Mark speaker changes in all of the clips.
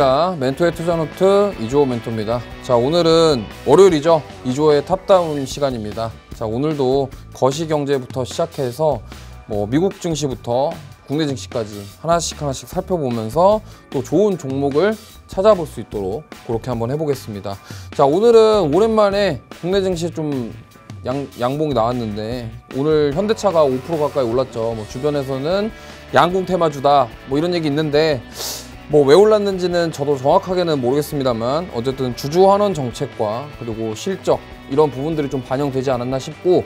Speaker 1: 반갑습니다. 멘토의 투자노트 이조호 멘토입니다. 자, 오늘은 월요일이죠. 이조호의 탑다운 시간입니다. 자, 오늘도 거시경제부터 시작해서 뭐 미국 증시부터 국내 증시까지 하나씩 하나씩 살펴보면서 또 좋은 종목을 찾아볼 수 있도록 그렇게 한번 해보겠습니다. 자, 오늘은 오랜만에 국내 증시 좀 양, 양봉이 나왔는데 오늘 현대차가 5% 가까이 올랐죠. 뭐 주변에서는 양궁 테마주다 뭐 이런 얘기 있는데 뭐왜 올랐는지는 저도 정확하게는 모르겠습니다만 어쨌든 주주환원 정책과 그리고 실적 이런 부분들이 좀 반영되지 않았나 싶고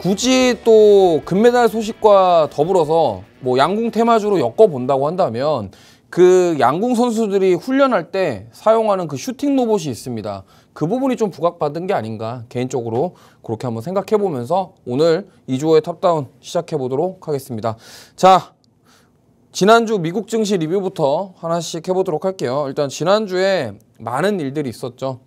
Speaker 1: 굳이 또 금메달 소식과 더불어서 뭐 양궁 테마주로 엮어본다고 한다면 그 양궁 선수들이 훈련할 때 사용하는 그 슈팅 로봇이 있습니다. 그 부분이 좀 부각받은 게 아닌가 개인적으로 그렇게 한번 생각해 보면서 오늘 2주호의 탑다운 시작해 보도록 하겠습니다. 자 지난주 미국 증시 리뷰부터 하나씩 해보도록 할게요. 일단 지난주에 많은 일들이 있었죠.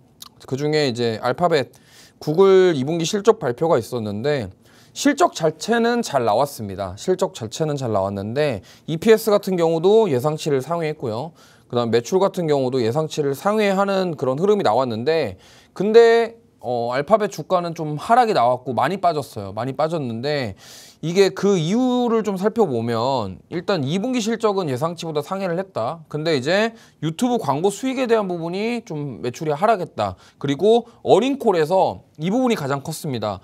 Speaker 1: 그중에 이제 알파벳 구글 2분기 실적 발표가 있었는데 실적 자체는 잘 나왔습니다. 실적 자체는 잘 나왔는데 EPS 같은 경우도 예상치를 상회했고요. 그다음 매출 같은 경우도 예상치를 상회하는 그런 흐름이 나왔는데 근데 어, 알파벳 주가는 좀 하락이 나왔고 많이 빠졌어요. 많이 빠졌는데 이게 그 이유를 좀 살펴보면 일단 2분기 실적은 예상치보다 상회를 했다. 근데 이제 유튜브 광고 수익에 대한 부분이 좀 매출이 하락했다. 그리고 어린콜에서 이 부분이 가장 컸습니다.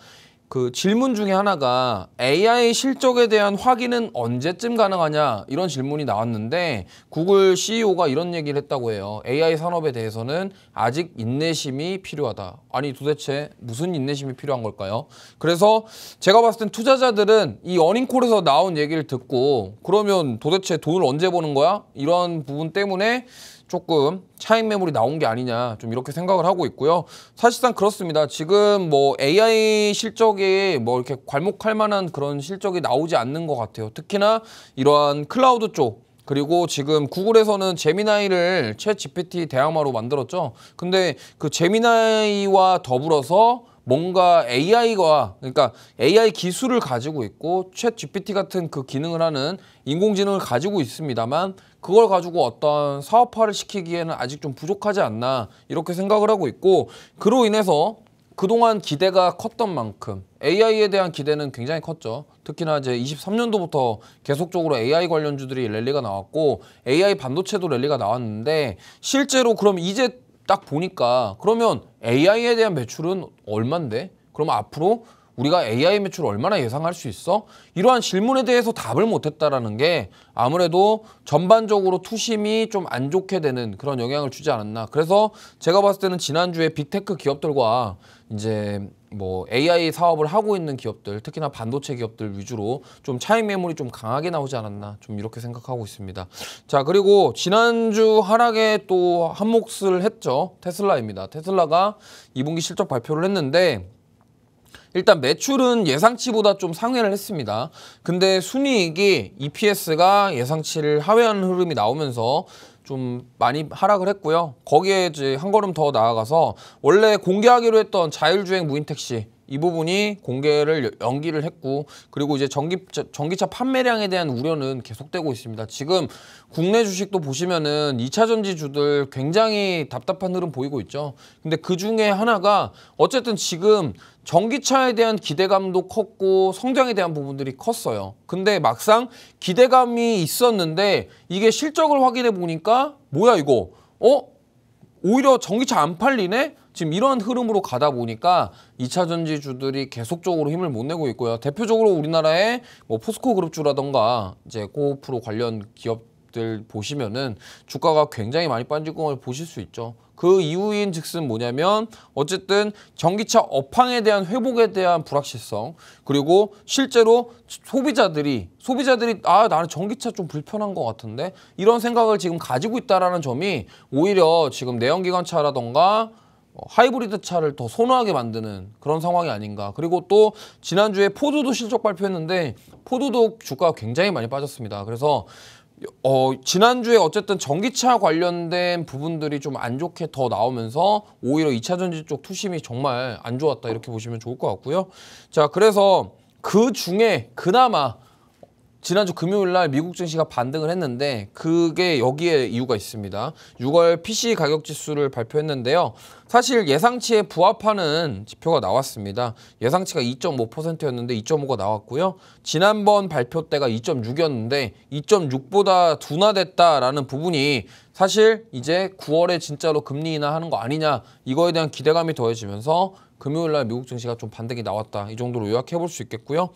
Speaker 1: 그 질문 중에 하나가 AI 실적에 대한 확인은 언제쯤 가능하냐 이런 질문이 나왔는데 구글 CEO가 이런 얘기를 했다고 해요. AI 산업에 대해서는 아직 인내심이 필요하다. 아니 도대체 무슨 인내심이 필요한 걸까요? 그래서 제가 봤을 땐 투자자들은 이 어닝콜에서 나온 얘기를 듣고 그러면 도대체 돈을 언제 버는 거야? 이런 부분 때문에 조금 차익 매물이 나온 게 아니냐 좀 이렇게 생각을 하고 있고요. 사실상 그렇습니다. 지금 뭐 AI 실적이 뭐 이렇게 괄목할 만한 그런 실적이 나오지 않는 것 같아요. 특히나 이러한 클라우드 쪽 그리고 지금 구글에서는 제미나이를 챗 GPT 대항마로 만들었죠. 근데 그 제미나이와 더불어서 뭔가 AI가 그러니까 AI 기술을 가지고 있고 챗 GPT 같은 그 기능을 하는 인공지능을 가지고 있습니다만 그걸 가지고 어떤 사업화를 시키기에는 아직 좀 부족하지 않나 이렇게 생각을 하고 있고 그로 인해서 그동안 기대가 컸던 만큼 AI에 대한 기대는 굉장히 컸죠. 특히나 이제 23년도부터 계속적으로 AI 관련주들이 랠리가 나왔고 AI 반도체도 랠리가 나왔는데 실제로 그럼 이제 딱 보니까 그러면 AI에 대한 매출은 얼만데? 그럼 앞으로 우리가 AI 매출 을 얼마나 예상할 수 있어? 이러한 질문에 대해서 답을 못했다라는 게 아무래도 전반적으로 투심이 좀 안 좋게 되는 그런 영향을 주지 않았나. 그래서 제가 봤을 때는 지난주에 빅테크 기업들과 이제 뭐 AI 사업을 하고 있는 기업들, 특히나 반도체 기업들 위주로 좀 차익 매물이 좀 강하게 나오지 않았나 좀 이렇게 생각하고 있습니다. 자 그리고 지난주 하락에 또 한몫을 했죠 테슬라입니다. 테슬라가 2분기 실적 발표를 했는데 일단 매출은 예상치보다 좀 상회를 했습니다. 근데 순이익이 EPS가 예상치를 하회하는 흐름이 나오면서 좀 많이 하락을 했고요. 거기에 이제 한 걸음 더 나아가서 원래 공개하기로 했던 자율주행 무인택시 이 부분이 공개를 연기를 했고 그리고 이제 전기차, 전기차 판매량에 대한 우려는 계속되고 있습니다. 지금 국내 주식도 보시면은 2차 전지주들 굉장히 답답한 흐름 보이고 있죠. 근데 그 중에 하나가 어쨌든 지금 전기차에 대한 기대감도 컸고 성장에 대한 부분들이 컸어요. 근데 막상 기대감이 있었는데 이게 실적을 확인해 보니까 뭐야 이거? 어? 오히려 전기차 안 팔리네? 지금 이러한 흐름으로 가다 보니까 2차 전지주들이 계속적으로 힘을 못 내고 있고요. 대표적으로 우리나라의 뭐 포스코 그룹주라던가 이제 고프로 관련 기업 기록들 보시면은 주가가 굉장히 많이 빠진 걸 보실 수 있죠. 그이후인 즉슨 뭐냐면 어쨌든 전기차 업황에 대한 회복에 대한 불확실성 그리고 실제로 소비자들이 소비자들이 아 나는 전기차 좀 불편한 것 같은데 이런 생각을 지금 가지고 있다라는 점이 오히려 지금 내연기관차라던가 어, 하이브리드 차를 더 선호하게 만드는 그런 상황이 아닌가 그리고 또 지난주에 포드도 실적 발표했는데 포드도 주가가 굉장히 많이 빠졌습니다 그래서 어, 지난주에 어쨌든 전기차 관련된 부분들이 좀 안 좋게 더 나오면서 오히려 2차 전지 쪽 투심이 정말 안 좋았다 이렇게 보시면 좋을 것 같고요. 자, 그래서 그 중에 그나마 지난주 금요일 날 미국 증시가 반등을 했는데 그게 여기에 이유가 있습니다. 6월 PC 가격 지수를 발표했는데요. 사실 예상치에 부합하는 지표가 나왔습니다. 예상치가 2.5%였는데 2.5가 나왔고요. 지난번 발표 때가 2.6이었는데 2.6보다 둔화됐다라는 부분이 사실 이제 9월에 진짜로 금리 인하하는 거 아니냐 이거에 대한 기대감이 더해지면서 금요일 날 미국 증시가 좀 반등이 나왔다. 이 정도로 요약해 볼 수 있겠고요.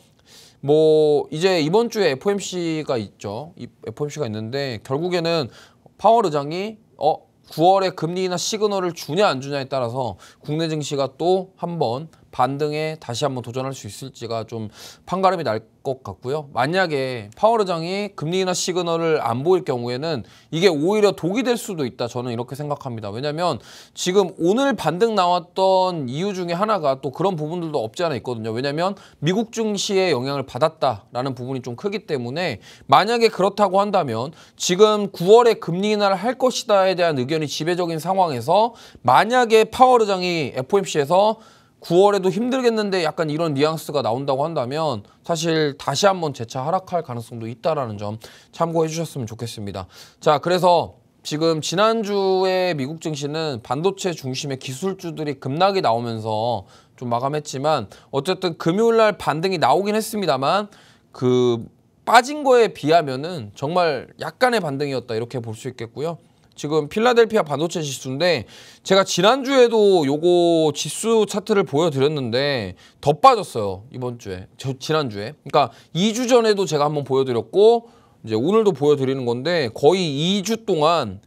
Speaker 1: 뭐 이제 이번 주에 FOMC가 있죠. FOMC가 있는데 결국에는 파월 의장이 어 9월에 금리 나 시그널을 주냐 안 주냐에 따라서 국내 증시가 또 한번 반등에 다시 한번 도전할 수 있을지가 좀 판가름이 날 것 같고요. 만약에 파워의장이 금리 인하 시그널을 안 보일 경우에는 이게 오히려 독이 될 수도 있다. 저는 이렇게 생각합니다. 왜냐하면 지금 오늘 반등 나왔던 이유 중에 하나가 또 그런 부분들도 없지 않아 있거든요. 왜냐하면 미국 증시의 영향을 받았다라는 부분이 좀 크기 때문에 만약에 그렇다고 한다면 지금 9월에 금리 인하를 할 것이다에 대한 의견이 지배적인 상황에서 만약에 파워 의장이 FOMC에서 9월에도 힘들겠는데 약간 이런 뉘앙스가 나온다고 한다면 사실 다시 한번 재차 하락할 가능성도 있다라는 점 참고해 주셨으면 좋겠습니다. 자, 그래서 지금 지난주에 미국 증시는 반도체 중심의 기술주들이 급락이 나오면서 좀 마감했지만 어쨌든 금요일 날 반등이 나오긴 했습니다만 그 빠진 거에 비하면은 정말 약간의 반등이었다 이렇게 볼 수 있겠고요. 지금 필라델피아 반도체 지수인데 제가 지난주에도 요거 지수 차트를 보여드렸는데 더 빠졌어요. 이번 주에. 저 지난주에. 그러니까 2주 전에도 제가 한번 보여드렸고 이제 오늘도 보여드리는 건데 거의 2주 동안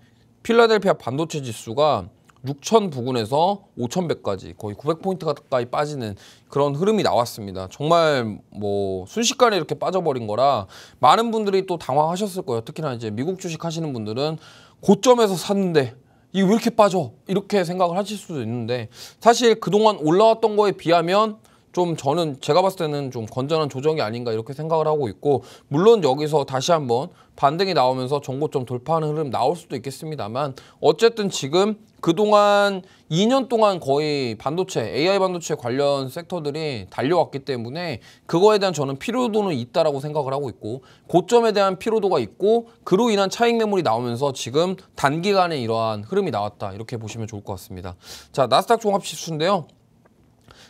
Speaker 1: 필라델피아 반도체 지수가 6천 부근에서 5천배까지 거의 900포인트 가까이 빠지는 그런 흐름이 나왔습니다. 정말 뭐 순식간에 이렇게 빠져버린 거라 많은 분들이 또 당황하셨을 거예요. 특히나 이제 미국 주식 하시는 분들은 고점에서 샀는데 이게 왜 이렇게 빠져? 이렇게 생각을 하실 수도 있는데 사실 그동안 올라왔던 거에 비하면 좀 저는 제가 봤을 때는 좀 건전한 조정이 아닌가 이렇게 생각을 하고 있고 물론 여기서 다시 한번 반등이 나오면서 전고점 돌파하는 흐름 나올 수도 있겠습니다만 어쨌든 지금 그동안 2년 동안 거의 반도체, AI 반도체 관련 섹터들이 달려왔기 때문에 그거에 대한 저는 피로도는 있다라고 생각을 하고 있고 고점에 대한 피로도가 있고 그로 인한 차익 매물이 나오면서 지금 단기간에 이러한 흐름이 나왔다 이렇게 보시면 좋을 것 같습니다. 자 나스닥 종합지수인데요.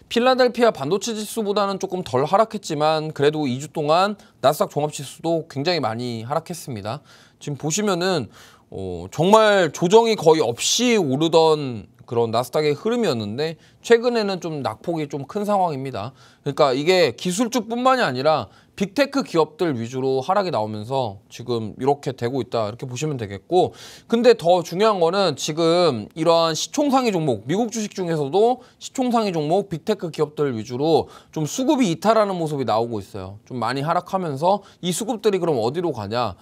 Speaker 1: 필라델피아 반도체 지수보다는 조금 덜 하락했지만 그래도 2주 동안 나스닥 종합지수도 굉장히 많이 하락했습니다. 지금 보시면은 어, 정말 조정이 거의 없이 오르던 그런 나스닥의 흐름이었는데 최근에는 좀 낙폭이 좀 큰 상황입니다. 그러니까 이게 기술주뿐만이 아니라 빅테크 기업들 위주로 하락이 나오면서 지금 이렇게 되고 있다 이렇게 보시면 되겠고 근데 더 중요한 거는 지금 이러한 시총상위 종목 미국 주식 중에서도 시총상위 종목 빅테크 기업들 위주로 좀 수급이 이탈하는 모습이 나오고 있어요 좀 많이 하락하면서 이 수급들이 그럼 어디로 가냐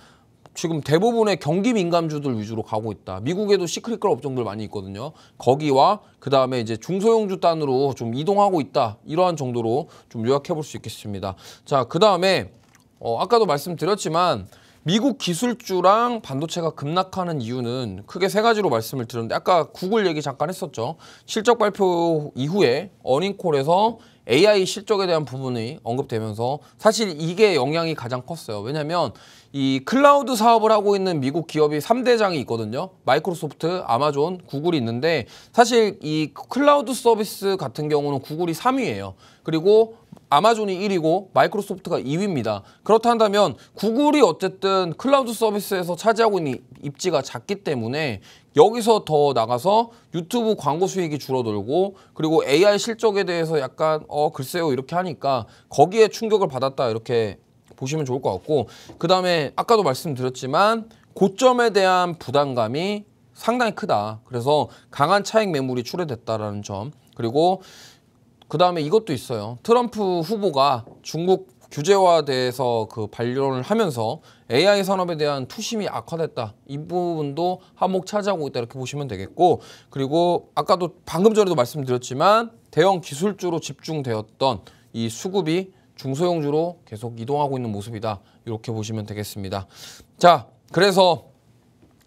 Speaker 1: 지금 대부분의 경기 민감주들 위주로 가고 있다. 미국에도 시크릿걸 업종들 많이 있거든요. 거기와 그 다음에 이제 중소형주 단으로 좀 이동하고 있다. 이러한 정도로 좀 요약해 볼 수 있겠습니다. 자, 그 다음에 어, 아까도 말씀드렸지만 미국 기술주랑 반도체가 급락하는 이유는 크게 세 가지로 말씀을 드렸는데 아까 구글 얘기 잠깐 했었죠. 실적 발표 이후에 어닝콜에서 AI 실적에 대한 부분이 언급되면서 사실 이게 영향이 가장 컸어요. 왜냐하면 이 클라우드 사업을 하고 있는 미국 기업이 3대장이 있거든요. 마이크로소프트, 아마존, 구글이 있는데 사실 이 클라우드 서비스 같은 경우는 구글이 3위예요 그리고 아마존이 1위고 마이크로소프트가 2위입니다. 그렇다 한다면 구글이 어쨌든 클라우드 서비스에서 차지하고 있는 입지가 작기 때문에 여기서 더 나가서 유튜브 광고 수익이 줄어들고 그리고 AI 실적에 대해서 약간 어 글쎄요 이렇게 하니까 거기에 충격을 받았다 이렇게 보시면 좋을 것 같고 그 다음에 아까도 말씀드렸지만 고점에 대한 부담감이 상당히 크다. 그래서 강한 차익 매물이 출회됐다라는 점 그리고 그 다음에 이것도 있어요. 트럼프 후보가 중국 규제화 대해서 그 반론을 하면서 AI 산업에 대한 투심이 악화됐다. 이 부분도 한몫 차지하고 있다. 이렇게 보시면 되겠고 그리고 아까도 방금 전에도 말씀드렸지만 대형 기술주로 집중되었던 이 수급이 중소형주로 계속 이동하고 있는 모습이다. 이렇게 보시면 되겠습니다. 자, 그래서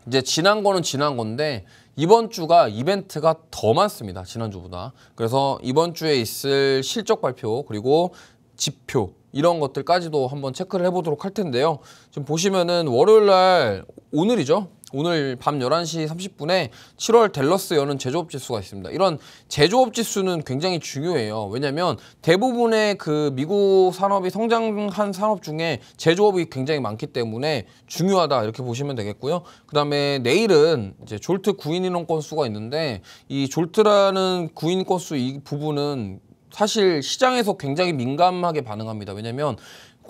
Speaker 1: 이제 지난 거는 지난 건데 이번 주가 이벤트가 더 많습니다. 지난주보다. 그래서 이번 주에 있을 실적 발표 그리고 지표 이런 것들까지도 한번 체크를 해보도록 할 텐데요. 지금 보시면은 월요일 날 오늘이죠. 오늘 밤 11시 30분에 7월 델러스 여는 제조업 지수가 있습니다. 이런 제조업 지수는 굉장히 중요해요. 왜냐하면 대부분의 그 미국 산업이 성장한 산업 중에 제조업이 굉장히 많기 때문에 중요하다 이렇게 보시면 되겠고요. 그다음에 내일은 이제 졸트 구인 인원 건수가 있는데 이 졸트라는 구인 건수 이 부분은 사실 시장에서 굉장히 민감하게 반응합니다. 왜냐면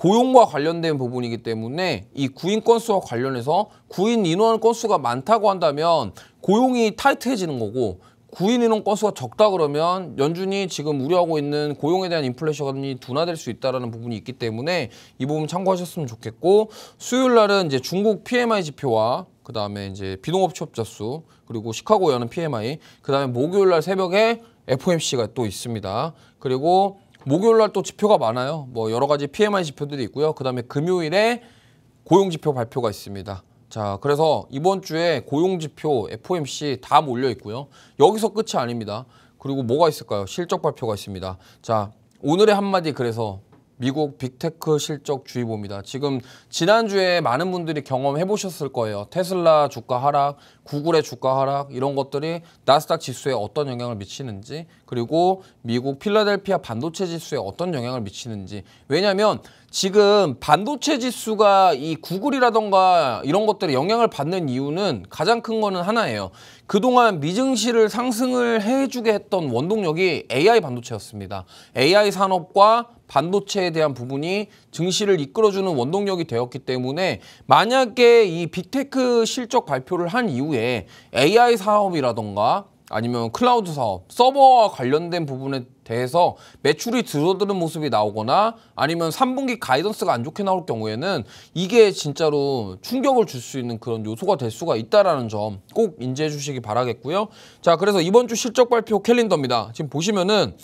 Speaker 1: 고용과 관련된 부분이기 때문에 이 구인 건수와 관련해서 구인 인원 건수가 많다고 한다면 고용이 타이트해지는 거고 구인 인원 건수가 적다 그러면 연준이 지금 우려하고 있는 고용에 대한 인플레이션이 둔화될 수 있다는 부분이 있기 때문에 이 부분 참고하셨으면 좋겠고 수요일 날은 이제 중국 PMI 지표와 그 다음에 이제 비동업 취업자 수 그리고 시카고 여는 PMI 그 다음에 목요일 날 새벽에 FOMC가 또 있습니다. 그리고 목요일 날 또 지표가 많아요. 뭐 여러 가지 PMI 지표들이 있고요. 그다음에 금요일에 고용 지표 발표가 있습니다. 자, 그래서 이번 주에 고용 지표, FOMC 다 몰려 있고요. 여기서 끝이 아닙니다. 그리고 뭐가 있을까요? 실적 발표가 있습니다. 자, 오늘의 한마디 그래서 미국 빅테크 실적 주의보입니다. 지금 지난주에 많은 분들이 경험해 보셨을 거예요. 테슬라 주가 하락, 구글의 주가 하락 이런 것들이 나스닥 지수에 어떤 영향을 미치는지 그리고 미국 필라델피아 반도체 지수에 어떤 영향을 미치는지 왜냐하면 지금 반도체 지수가 이 구글이라던가 이런 것들에 영향을 받는 이유는 가장 큰 거는 하나예요. 그동안 미증시를 상승을 해주게 했던 원동력이 AI 반도체였습니다. AI 산업과 반도체에 대한 부분이 증시를 이끌어주는 원동력이 되었기 때문에 만약에 이 빅테크 실적 발표를 한 이후에 AI 사업이라던가 아니면 클라우드 사업, 서버와 관련된 부분에 대해서 매출이 줄어드는 모습이 나오거나 아니면 3분기 가이던스가 안 좋게 나올 경우에는 이게 진짜로 충격을 줄 수 있는 그런 요소가 될 수가 있다라는 점 꼭 인지해 주시기 바라겠고요. 자, 그래서 이번 주 실적 발표 캘린더입니다. 지금 보시면은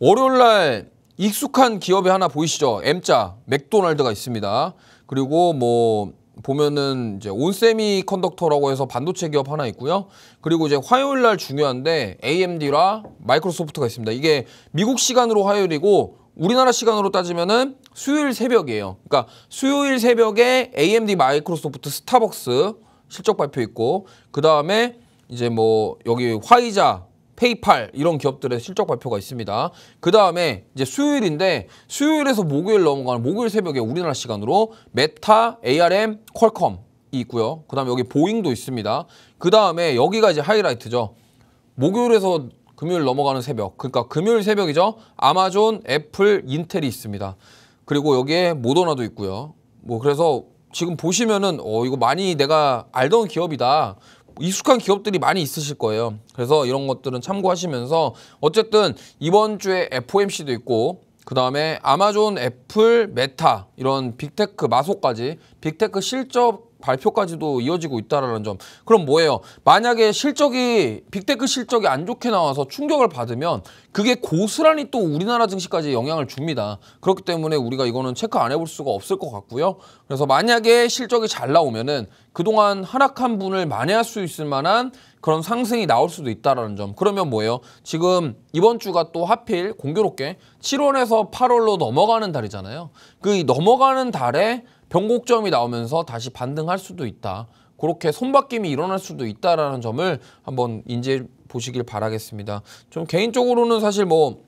Speaker 1: 월요일 날 익숙한 기업이 하나 보이시죠? M자 맥도날드가 있습니다. 그리고 뭐 보면은 이제 온세미 컨덕터라고 해서 반도체 기업 하나 있고요. 그리고 이제 화요일 날 중요한데 AMD와 마이크로소프트가 있습니다. 이게 미국 시간으로 화요일이고 우리나라 시간으로 따지면은 수요일 새벽이에요. 그러니까 수요일 새벽에 AMD, 마이크로소프트, 스타벅스 실적 발표 있고 그 다음에 이제 뭐 여기 화이자, 페이팔 이런 기업들의 실적 발표가 있습니다. 그 다음에 이제 수요일인데 수요일에서 목요일 넘어가는 목요일 새벽에 우리나라 시간으로 메타, ARM, 퀄컴 이 있고요. 그 다음에 여기 보잉도 있습니다. 그 다음에 여기가 이제 하이라이트죠. 목요일에서 금요일 넘어가는 새벽 그러니까 금요일 새벽이죠. 아마존, 애플, 인텔이 있습니다. 그리고 여기에 모더나도 있고요. 뭐 그래서 지금 보시면은 어 이거 많이 내가 알던 기업이다 익숙한 기업들이 많이 있으실 거예요. 그래서 이런 것들은 참고하시면서 어쨌든 이번 주에 FOMC도 있고 그 다음에 아마존, 애플, 메타 이런 빅테크 마소까지 빅테크 실적 발표까지도 이어지고 있다라는 점. 그럼 뭐예요? 만약에 실적이 빅테크 실적이 안 좋게 나와서 충격을 받으면 그게 고스란히 또 우리나라 증시까지 영향을 줍니다. 그렇기 때문에 우리가 이거는 체크 안 해볼 수가 없을 것 같고요. 그래서 만약에 실적이 잘 나오면은 그동안 하락한 분을 만회할 수 있을 만한 그런 상승이 나올 수도 있다라는 점. 그러면 뭐예요? 지금 이번 주가 또 하필 공교롭게 7월에서 8월로 넘어가는 달이잖아요. 그 넘어가는 달에 변곡점이 나오면서 다시 반등할 수도 있다. 그렇게 손바뀜이 일어날 수도 있다라는 점을 한번 인지해 보시길 바라겠습니다. 좀 개인적으로는 사실 뭐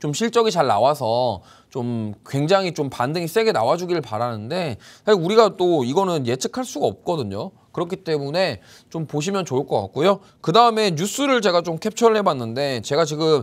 Speaker 1: 좀 실적이 잘 나와서 좀 굉장히 좀 반등이 세게 나와주길 바라는데 사실 우리가 또 이거는 예측할 수가 없거든요. 그렇기 때문에 좀 보시면 좋을 것 같고요. 그 다음에 뉴스를 제가 좀 캡처를 해봤는데 제가 지금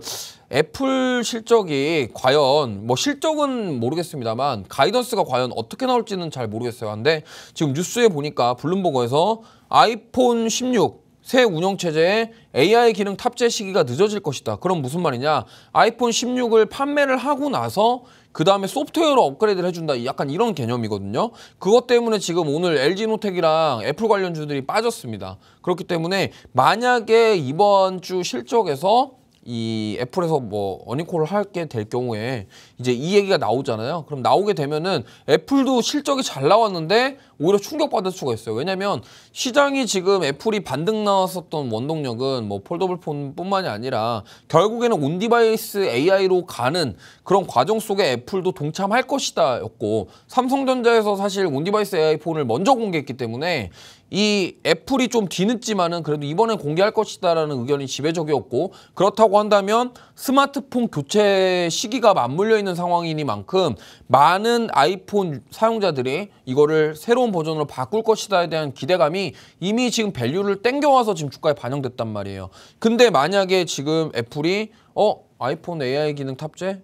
Speaker 1: 애플 실적이 과연 뭐 실적은 모르겠습니다만 가이던스가 과연 어떻게 나올지는 잘 모르겠어요. 근데 지금 뉴스에 보니까 블룸버거에서 아이폰 16 새 운영체제에 AI 기능 탑재 시기가 늦어질 것이다. 그럼 무슨 말이냐? 아이폰 16을 판매를 하고 나서 그 다음에 소프트웨어로 업그레이드를 해준다. 약간 이런 개념이거든요. 그것 때문에 지금 오늘 LG노텍이랑 애플 관련주들이 빠졌습니다. 그렇기 때문에 만약에 이번 주 실적에서 이 애플에서 뭐 어니콜을 하게 될 경우에 이제 이 얘기가 나오잖아요. 그럼 나오게 되면은 애플도 실적이 잘 나왔는데 오히려 충격받을 수가 있어요. 왜냐면 시장이 지금 애플이 반등 나왔었던 원동력은 뭐 폴더블 폰뿐만이 아니라 결국에는 온디바이스 AI로 가는 그런 과정 속에 애플도 동참할 것이다 였고 삼성전자에서 사실 온디바이스 AI 폰을 먼저 공개했기 때문에 이 애플이 좀 뒤늦지만은 그래도 이번에 공개할 것이다라는 의견이 지배적이었고 그렇다고 한다면 스마트폰 교체 시기가 맞물려 있는 상황이니만큼 많은 아이폰 사용자들이 이거를 새로운 버전으로 바꿀 것이다에 대한 기대감이 이미 지금 밸류를 땡겨와서 지금 주가에 반영됐단 말이에요. 근데 만약에 지금 애플이 어 아이폰 AI 기능 탑재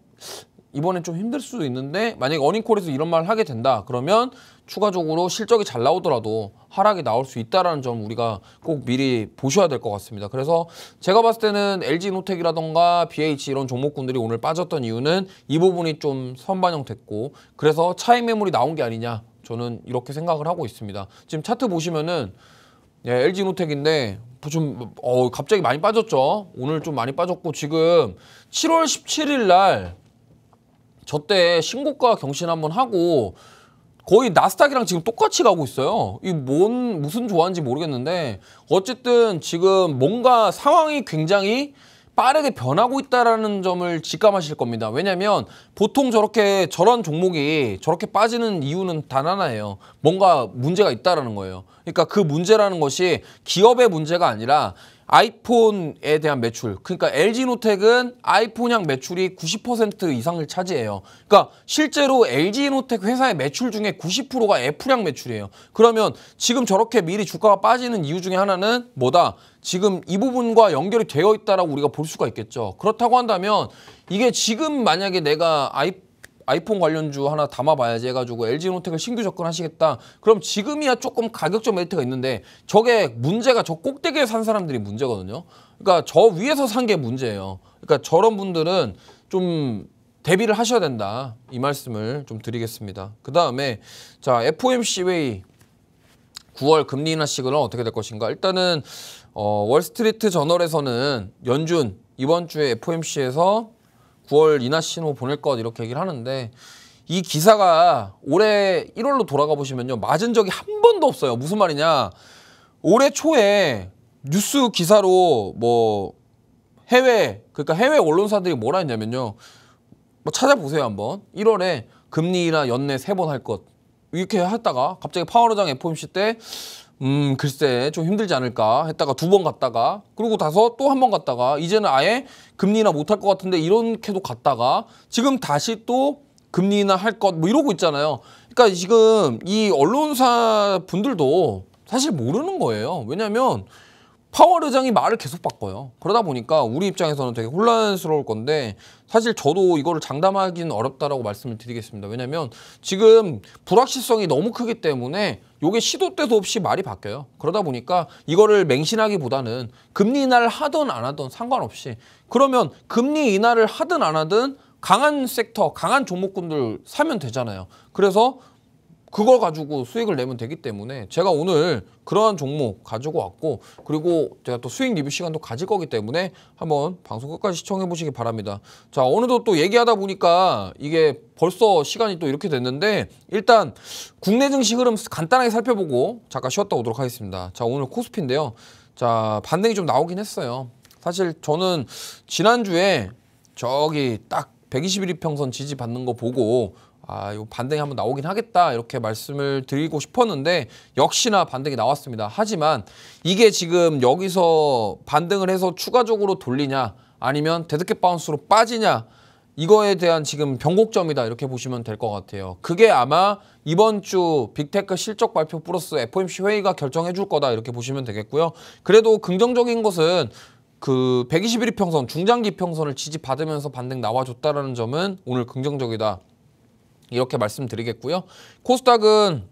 Speaker 1: 이번엔 좀 힘들 수도 있는데 만약에 어닝콜에서 이런 말을 하게 된다 그러면 추가적으로 실적이 잘 나오더라도 하락이 나올 수있다는점 우리가 꼭 미리 보셔야 될 것 같습니다. 그래서 제가 봤을 때는 LG 노텍이라던가 BH 이런 종목군들이 오늘 빠졌던 이유는 이 부분이 좀 선반영됐고 그래서 차익 매물이 나온 게 아니냐 저는 이렇게 생각을 하고 있습니다. 지금 차트 보시면은 예, LG 노텍인데 좀 어, 갑자기 많이 빠졌죠. 오늘 좀 많이 빠졌고 지금 7월 17일 날 저때 신고가 경신 한번 하고 거의 나스닥이랑 지금 똑같이 가고 있어요. 이 뭔 무슨 조화인지 모르겠는데 어쨌든 지금 뭔가 상황이 굉장히 빠르게 변하고 있다라는 점을 직감하실 겁니다. 왜냐하면 보통 저렇게 저런 종목이 저렇게 빠지는 이유는 단 하나예요. 뭔가 문제가 있다라는 거예요. 그러니까 그 문제라는 것이 기업의 문제가 아니라 아이폰에 대한 매출 그러니까 LG노텍은 아이폰향 매출이 90% 이상을 차지해요 그러니까 실제로 LG노텍 회사의 매출 중에 90%가 애플향 매출이에요 그러면 지금 저렇게 미리 주가가 빠지는 이유 중에 하나는 뭐다 지금 이 부분과 연결이 되어 있다라고 우리가 볼 수가 있겠죠 그렇다고 한다면 이게 지금 만약에 내가 아이폰 아이폰 관련주 하나 담아봐야지 해가지고 LG노텍을 신규 접근하시겠다. 그럼 지금이야 조금 가격적 메리트가 있는데 저게 문제가 저 꼭대기에 산 사람들이 문제거든요. 그러니까 저 위에서 산 게 문제예요. 그러니까 저런 분들은 좀 대비를 하셔야 된다. 이 말씀을 좀 드리겠습니다. 그 다음에 자 FOMC 웨이 9월 금리 인하 시그널 어떻게 될 것인가? 일단은 어, 월스트리트 저널에서는 연준 이번 주에 FOMC에서 9월 이나 신호 뭐 보낼 것 이렇게 얘기를 하는데 이 기사가 올해 1월로 돌아가 보시면요. 맞은 적이 한 번도 없어요. 무슨 말이냐. 올해 초에 뉴스 기사로 뭐 해외 그러니까 해외 언론사들이 뭐라 했냐면요. 뭐 찾아보세요 한번. 1월에 금리나 연내 3번할 것. 이렇게 했다가 갑자기 파워로장 FOMC 때음 글쎄 좀 힘들지 않을까 했다가 두 번 갔다가 그리고 다서또 한 번 갔다가 이제는 아예 금리나 못할 것 같은데 이렇게도 갔다가 지금 다시 또 금리나 할 것 뭐 이러고 있잖아요. 그러니까 지금 이 언론사 분들도 사실 모르는 거예요. 왜냐하면 파월 의장이 말을 계속 바꿔요. 그러다 보니까 우리 입장에서는 되게 혼란스러울 건데 사실 저도 이거를 장담하기는 어렵다라고 말씀을 드리겠습니다. 왜냐면 지금 불확실성이 너무 크기 때문에 요게 시도 때도 없이 말이 바뀌어요. 그러다 보니까 이거를 맹신하기보다는 금리 인하를 하든 안 하든 상관없이 그러면 금리 인하를 하든 안 하든 강한 섹터, 강한 종목군들 사면 되잖아요. 그래서 그걸 가지고 수익을 내면 되기 때문에 제가 오늘 그러한 종목 가지고 왔고 그리고 제가 또 수익 리뷰 시간도 가질 거기 때문에 한번 방송 끝까지 시청해 보시기 바랍니다. 자 어느덧 또 얘기하다 보니까 이게 벌써 시간이 또 이렇게 됐는데 일단 국내 증시 흐름 간단하게 살펴보고 잠깐 쉬었다 오도록 하겠습니다. 자 오늘 코스피인데요. 자 반등이 좀 나오긴 했어요. 사실 저는 지난주에 저기 딱 121일평선 지지받는 거 보고 아, 요 반등이 한번 나오긴 하겠다 이렇게 말씀을 드리고 싶었는데 역시나 반등이 나왔습니다. 하지만 이게 지금 여기서 반등을 해서 추가적으로 돌리냐 아니면 데드캣 바운스로 빠지냐 이거에 대한 지금 변곡점이다 이렇게 보시면 될 것 같아요. 그게 아마 이번 주 빅테크 실적 발표 플러스 FOMC 회의가 결정해 줄 거다 이렇게 보시면 되겠고요. 그래도 긍정적인 것은 그 121일 평선 중장기 평선을 지지받으면서 반등 나와줬다라는 점은 오늘 긍정적이다. 이렇게 말씀드리겠고요. 코스닥은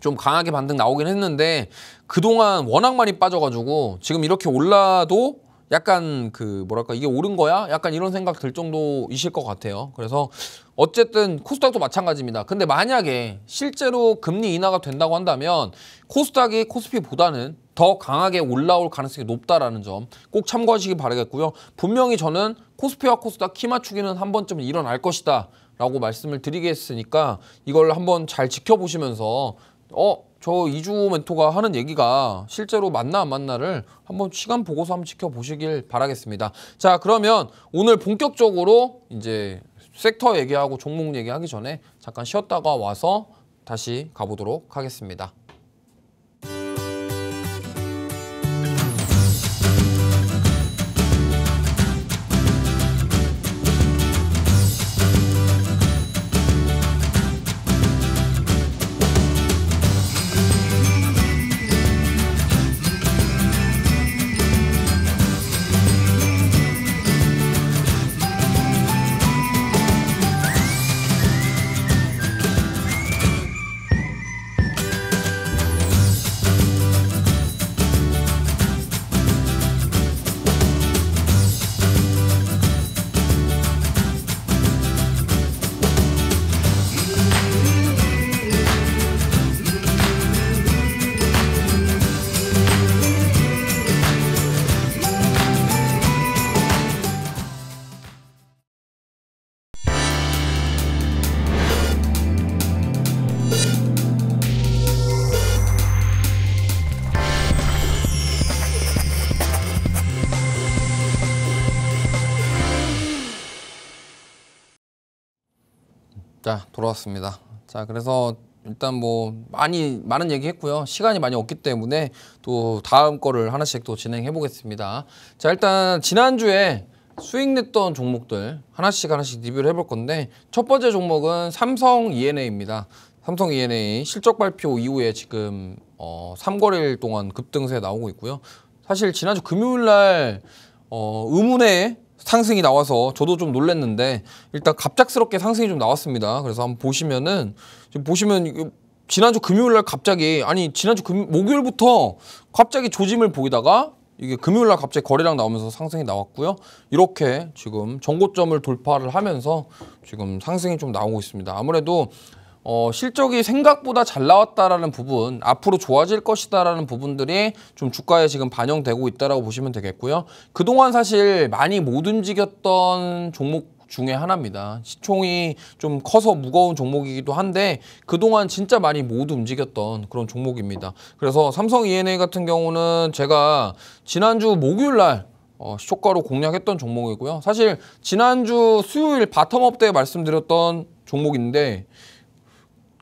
Speaker 1: 좀 강하게 반등 나오긴 했는데 그동안 워낙 많이 빠져가지고 지금 이렇게 올라도 약간 그 뭐랄까 이게 오른 거야? 약간 이런 생각 들 정도이실 것 같아요. 그래서 어쨌든 코스닥도 마찬가지입니다. 근데 만약에 실제로 금리 인하가 된다고 한다면 코스닥이 코스피보다는 더 강하게 올라올 가능성이 높다라는 점 꼭 참고하시기 바라겠고요. 분명히 저는 코스피와 코스닥 키 맞추기는 한번쯤 일어날 것이다. 라고 말씀을 드리겠으니까 이걸 한번 잘 지켜보시면서 어? 저 이주 멘토가 하는 얘기가 실제로 맞나 안 맞나를 한번 시간 보고서 한번 지켜보시길 바라겠습니다. 자 그러면 오늘 본격적으로 이제 섹터 얘기하고 종목 얘기하기 전에 잠깐 쉬었다가 와서 다시 가보도록 하겠습니다. 자 돌아왔습니다. 자 그래서 일단 뭐 많이 많은 얘기했고요. 시간이 많이 없기 때문에 또 다음 거를 하나씩 또 진행해 보겠습니다. 자 일단 지난주에 수익 냈던 종목들 하나씩 하나씩 리뷰를 해볼 건데 첫 번째 종목은 삼성 E&A입니다. n 삼성 E&A n 실적 발표 이후에 지금 어 3거래일 동안 급등세 나오고 있고요. 사실 지난주 금요일 날 어, 의문의 상승이 나와서 저도 좀 놀랐는데 일단 갑작스럽게 상승이 좀 나왔습니다. 그래서 한번 보시면은 지금 보시면 지난주 금요일 날 갑자기 아니 지난주 금, 목요일부터 갑자기 조짐을 보이다가 이게 금요일 날 갑자기 거래량 나오면서 상승이 나왔고요. 이렇게 지금 정고점을 돌파를 하면서 지금 상승이 좀 나오고 있습니다. 아무래도 어, 실적이 생각보다 잘 나왔다라는 부분, 앞으로 좋아질 것이다라는 부분들이 좀 주가에 지금 반영되고 있다라고 보시면 되겠고요. 그동안 사실 많이 못 움직였던 종목 중에 하나입니다. 시총이 좀 커서 무거운 종목이기도 한데 그동안 진짜 많이 못 움직였던 그런 종목입니다. 그래서 삼성 E&A 같은 경우는 제가 지난주 목요일 날 어, 시초가로 공략했던 종목이고요. 사실 지난주 수요일 바텀업 때 말씀드렸던 종목인데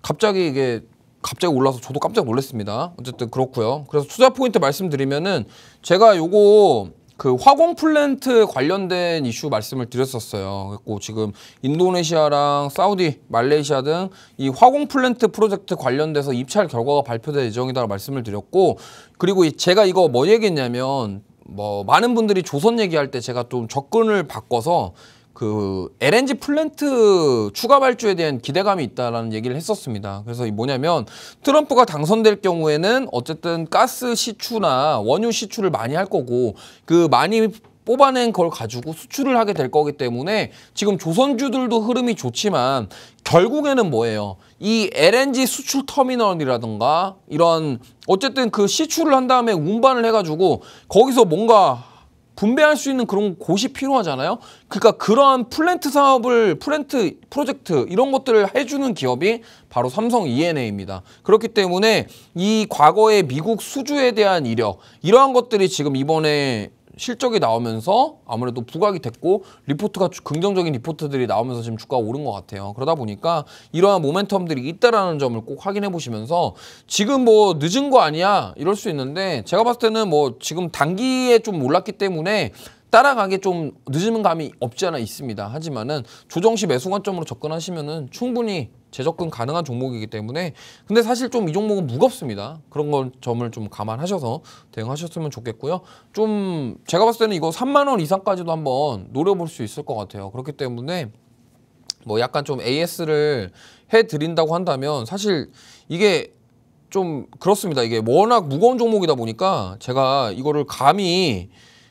Speaker 1: 갑자기 이게 갑자기 올라서 저도 깜짝 놀랐습니다. 어쨌든 그렇고요. 그래서 투자 포인트 말씀드리면은 제가 요거 그 화공 플랜트 관련된 이슈 말씀을 드렸었어요. 그리고 지금 인도네시아랑 사우디, 말레이시아 등 이 화공 플랜트 프로젝트 관련돼서 입찰 결과가 발표될 예정이다라고 말씀을 드렸고 그리고 제가 이거 뭐 얘기했냐면 뭐 많은 분들이 조선 얘기할 때 제가 좀 접근을 바꿔서 그 LNG 플랜트 추가 발주에 대한 기대감이 있다라는 얘기를 했었습니다. 그래서 뭐냐면 트럼프가 당선될 경우에는 어쨌든 가스 시추나 원유 시추를 많이 할 거고 그 많이 뽑아낸 걸 가지고 수출을 하게 될 거기 때문에 지금 조선주들도 흐름이 좋지만 결국에는 뭐예요? 이 LNG 수출 터미널이라든가 이런 어쨌든 그 시추를 한 다음에 운반을 해가지고 거기서 뭔가 분배할 수 있는 그런 곳이 필요하잖아요. 그러니까 그러한 플랜트 사업을 플랜트 프로젝트 이런 것들을 해주는 기업이 바로 삼성 E&A입니다. 그렇기 때문에 이 과거의 미국 수주에 대한 이력 이러한 것들이 지금 이번에 실적이 나오면서 아무래도 부각이 됐고 리포트가 긍정적인 리포트들이 나오면서 지금 주가가 오른 것 같아요. 그러다 보니까 이러한 모멘텀들이 있다라는 점을 꼭 확인해 보시면서 지금 뭐 늦은 거 아니야 이럴 수 있는데 제가 봤을 때는 뭐 지금 단기에 좀 올랐기 때문에 따라가기 좀 늦은 감이 없지 않아 있습니다. 하지만은 조정 시 매수 관점으로 접근하시면은 충분히 재접근 가능한 종목이기 때문에 근데 사실 좀 이 종목은 무겁습니다. 그런 걸 점을 좀 감안하셔서 대응하셨으면 좋겠고요. 좀 제가 봤을 때는 이거 3만 원 이상까지도 한번 노려볼 수 있을 것 같아요. 그렇기 때문에 뭐 약간 좀 AS를 해드린다고 한다면 사실 이게 좀 그렇습니다. 이게 워낙 무거운 종목이다 보니까 제가 이거를 감히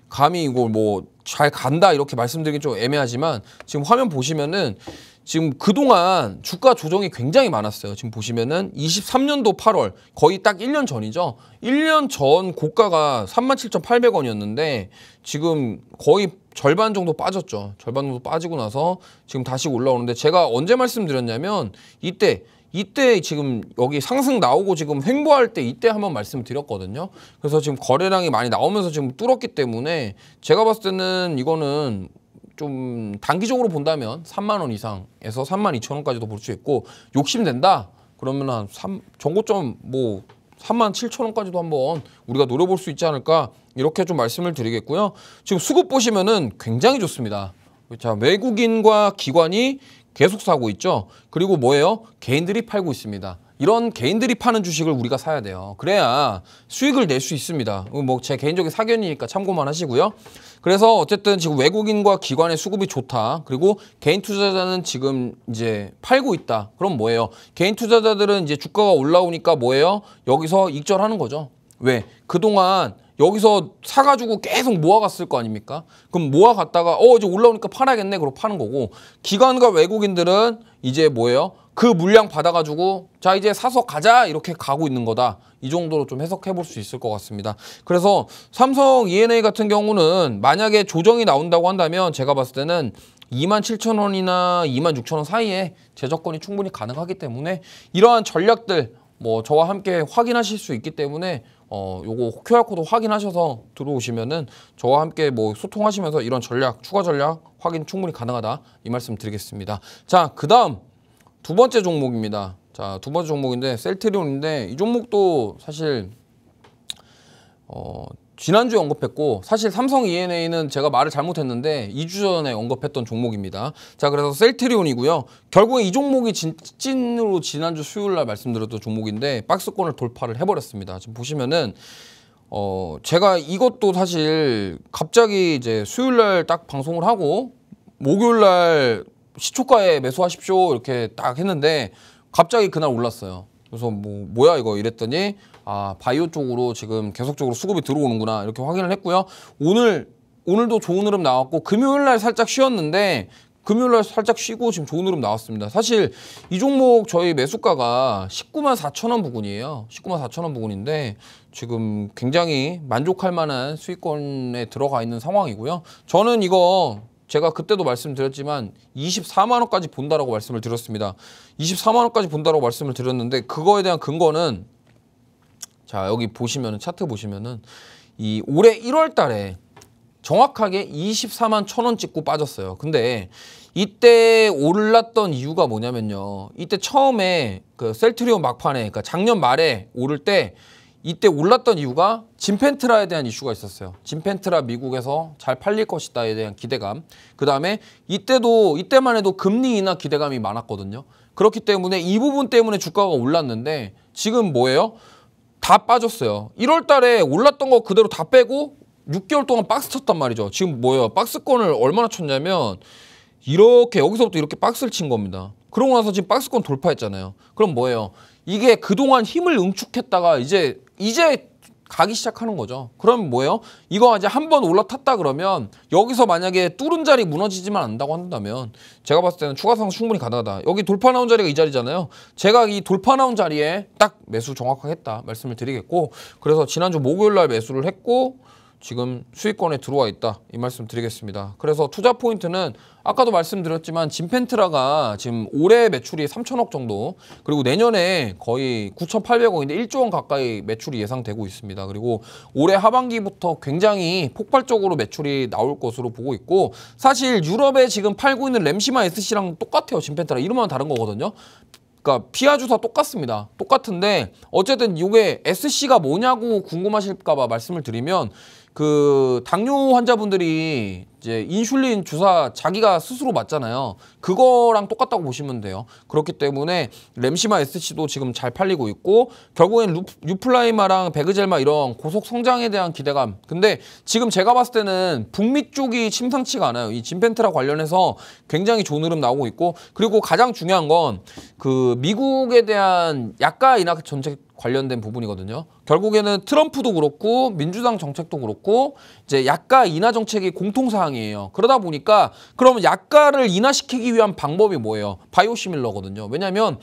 Speaker 1: 감히 이거 뭐 잘 간다 이렇게 말씀드리기 좀 애매하지만 지금 화면 보시면은 지금 그동안 주가 조정이 굉장히 많았어요. 지금 보시면은 23년도 8월 거의 딱 1년 전이죠. 1년 전 고가가 37,800원이었는데 지금 거의 절반 정도 빠졌죠. 절반 정도 빠지고 나서 지금 다시 올라오는데 제가 언제 말씀드렸냐면 이때 이때 지금 여기 상승 나오고 지금 횡보할 때 이때 한번 말씀드렸거든요. 그래서 지금 거래량이 많이 나오면서 지금 뚫었기 때문에 제가 봤을 때는 이거는 좀 단기적으로 본다면 3만 원 이상에서 3만 2천 원까지도 볼 수 있고 욕심된다? 그러면 한 3, 전고점 뭐 3만 7천 원까지도 한번 우리가 노려볼 수 있지 않을까 이렇게 좀 말씀을 드리겠고요. 지금 수급 보시면은 굉장히 좋습니다. 자 외국인과 기관이 계속 사고 있죠. 그리고 뭐예요? 개인들이 팔고 있습니다. 이런 개인들이 파는 주식을 우리가 사야 돼요. 그래야 수익을 낼 수 있습니다. 뭐 제 개인적인 사견이니까 참고만 하시고요. 그래서 어쨌든 지금 외국인과 기관의 수급이 좋다. 그리고 개인 투자자는 지금 이제 팔고 있다. 그럼 뭐예요? 개인 투자자들은 이제 주가가 올라오니까 뭐예요? 여기서 익절하는 거죠. 왜? 그동안 여기서 사가지고 계속 모아갔을 거 아닙니까? 그럼 모아갔다가 어 이제 올라오니까 팔아야겠네 그러고 파는 거고 기관과 외국인들은 이제 뭐예요? 그 물량 받아가지고 자 이제 사서 가자 이렇게 가고 있는 거다 이 정도로 좀 해석해 볼 수 있을 것 같습니다 그래서 삼성 E&A n 같은 경우는 만약에 조정이 나온다고 한다면 제가 봤을 때는 27,000원이나 26,000원 사이에 제조권이 충분히 가능하기 때문에 이러한 전략들 뭐 저와 함께 확인하실 수 있기 때문에 어, 요거 QR코드 확인하셔서 들어오시면은 저와 함께 뭐 소통하시면서 이런 전략, 추가 전략 확인 충분히 가능하다 이 말씀 드리겠습니다. 자, 그 다음 두 번째 종목입니다. 자, 두 번째 종목인데 셀트리온인데 이 종목도 사실 어, 지난주에 언급했고 사실 삼성 E&A는 n 제가 말을 잘못했는데 2주 전에 언급했던 종목입니다. 자 그래서 셀트리온이고요. 결국에 이 종목이 진, 찐으로 지난주 수요일날 말씀드렸던 종목인데 박스권을 돌파를 해버렸습니다. 지금 보시면은 어 제가 이것도 사실 갑자기 이제 수요일날 딱 방송을 하고 목요일날 시초가에 매수하십시오 이렇게 딱 했는데 갑자기 그날 올랐어요. 그래서 뭐 뭐야 이거 이랬더니 아 바이오 쪽으로 지금 계속적으로 수급이 들어오는구나 이렇게 확인을 했고요. 오늘 오늘도 좋은 흐름 나왔고 금요일 날 살짝 쉬었는데 금요일 날 살짝 쉬고 지금 좋은 흐름 나왔습니다. 사실 이 종목 저희 매수가가 19만 4천 원 부근이에요. 19만 4천 원 부근인데 지금 굉장히 만족할 만한 수익권에 들어가 있는 상황이고요. 저는 이거 제가 그때도 말씀드렸지만 24만 원까지 본다라고 말씀을 드렸습니다. 24만 원까지 본다라고 말씀을 드렸는데 그거에 대한 근거는 자 여기 보시면 차트 보시면은 이 올해 1월 달에 정확하게 24만 천 원 찍고 빠졌어요. 근데 이때 올랐던 이유가 뭐냐면요. 이때 처음에 그 셀트리온 막판에 그러니까 작년 말에 오를 때 이때 올랐던 이유가 짐펜트라에 대한 이슈가 있었어요. 짐펜트라 미국에서 잘 팔릴 것이다에 대한 기대감. 그 다음에 이때도 이때만 해도 금리 인하 기대감이 많았거든요. 그렇기 때문에 이 부분 때문에 주가가 올랐는데 지금 뭐예요? 다 빠졌어요. 1월 달에 올랐던 거 그대로 다 빼고 6개월 동안 박스 쳤단 말이죠. 지금 뭐예요? 박스권을 얼마나 쳤냐면 이렇게 여기서부터 이렇게 박스를 친 겁니다. 그러고 나서 지금 박스권 돌파했잖아요. 그럼 뭐예요? 이게 그동안 힘을 응축했다가 이제 이제 가기 시작하는 거죠. 그럼 뭐예요? 이거 이제 한 번 올라탔다 그러면 여기서 만약에 뚫은 자리 무너지지만 않는다고 한다면 제가 봤을 때는 추가 상 충분히 가능하다. 여기 돌파 나온 자리가 이 자리잖아요. 제가 이 돌파 나온 자리에 딱 매수 정확하게 했다 말씀을 드리겠고 그래서 지난주 목요일 날 매수를 했고 지금 수익권에 들어와 있다 이 말씀 드리겠습니다. 그래서 투자 포인트는 아까도 말씀드렸지만 진펜트라가 지금 올해 매출이 3천억 정도 그리고 내년에 거의 9,800억인데 1조 원 가까이 매출이 예상되고 있습니다. 그리고 올해 하반기부터 굉장히 폭발적으로 매출이 나올 것으로 보고 있고 사실 유럽에 지금 팔고 있는 램시마 SC랑 똑같아요. 진펜트라 이름만 다른 거거든요. 그러니까 피아 주사 똑같습니다. 똑같은데 어쨌든 이게 SC가 뭐냐고 궁금하실까 봐 말씀을 드리면 그 당뇨 환자분들이 이제 인슐린 주사 자기가 스스로 맞잖아요. 그거랑 똑같다고 보시면 돼요. 그렇기 때문에 램시마 SC도 지금 잘 팔리고 있고 결국엔 루, 유플라이마랑 베그젤마 이런 고속 성장에 대한 기대감. 근데 지금 제가 봤을 때는 북미 쪽이 심상치가 않아요. 이 진펜트라 관련해서 굉장히 좋은 흐름 나오고 있고 그리고 가장 중요한 건 그 미국에 대한 약가 인하 전책 관련된 부분이거든요. 결국에는 트럼프도 그렇고 민주당 정책도 그렇고 이제 약가 인하 정책이 공통 사항이에요. 그러다 보니까 그러면 약가를 인하시키기 위한 방법이 뭐예요? 바이오시밀러거든요. 왜냐하면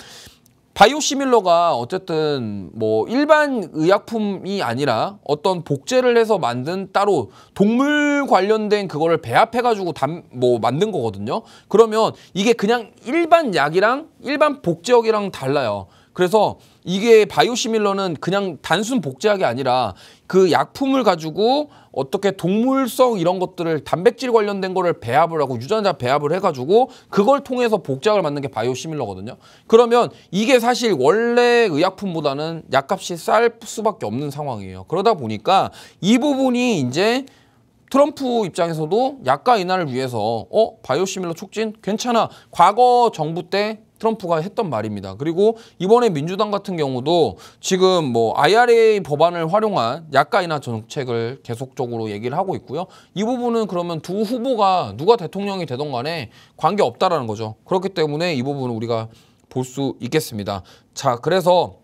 Speaker 1: 바이오시밀러가 어쨌든 뭐 일반 의약품이 아니라 어떤 복제를 해서 만든 따로 동물 관련된 그거를 배합해 가지고 담 뭐 만든 거거든요. 그러면 이게 그냥 일반 약이랑 일반 복제약이랑 달라요. 그래서 이게 바이오시밀러는 그냥 단순 복제약이 아니라 그 약품을 가지고 어떻게 동물성 이런 것들을 단백질 관련된 거를 배합을 하고 유전자 배합을 해가지고 그걸 통해서 복제학을 만든 게 바이오시밀러거든요. 그러면 이게 사실 원래 의약품보다는 약값이 쌀 수밖에 없는 상황이에요. 그러다 보니까 이 부분이 이제 트럼프 입장에서도 약가 인하를 위해서 어 바이오시밀러 촉진 괜찮아 과거 정부 때 트럼프가 했던 말입니다. 그리고 이번에 민주당 같은 경우도 지금 뭐 IRA 법안을 활용한 약가이나 정책을 계속적으로 얘기를 하고 있고요. 이 부분은 그러면 두 후보가 누가 대통령이 되던 간에 관계없다라는 거죠. 그렇기 때문에 이 부분은 우리가 볼 수 있겠습니다. 자, 그래서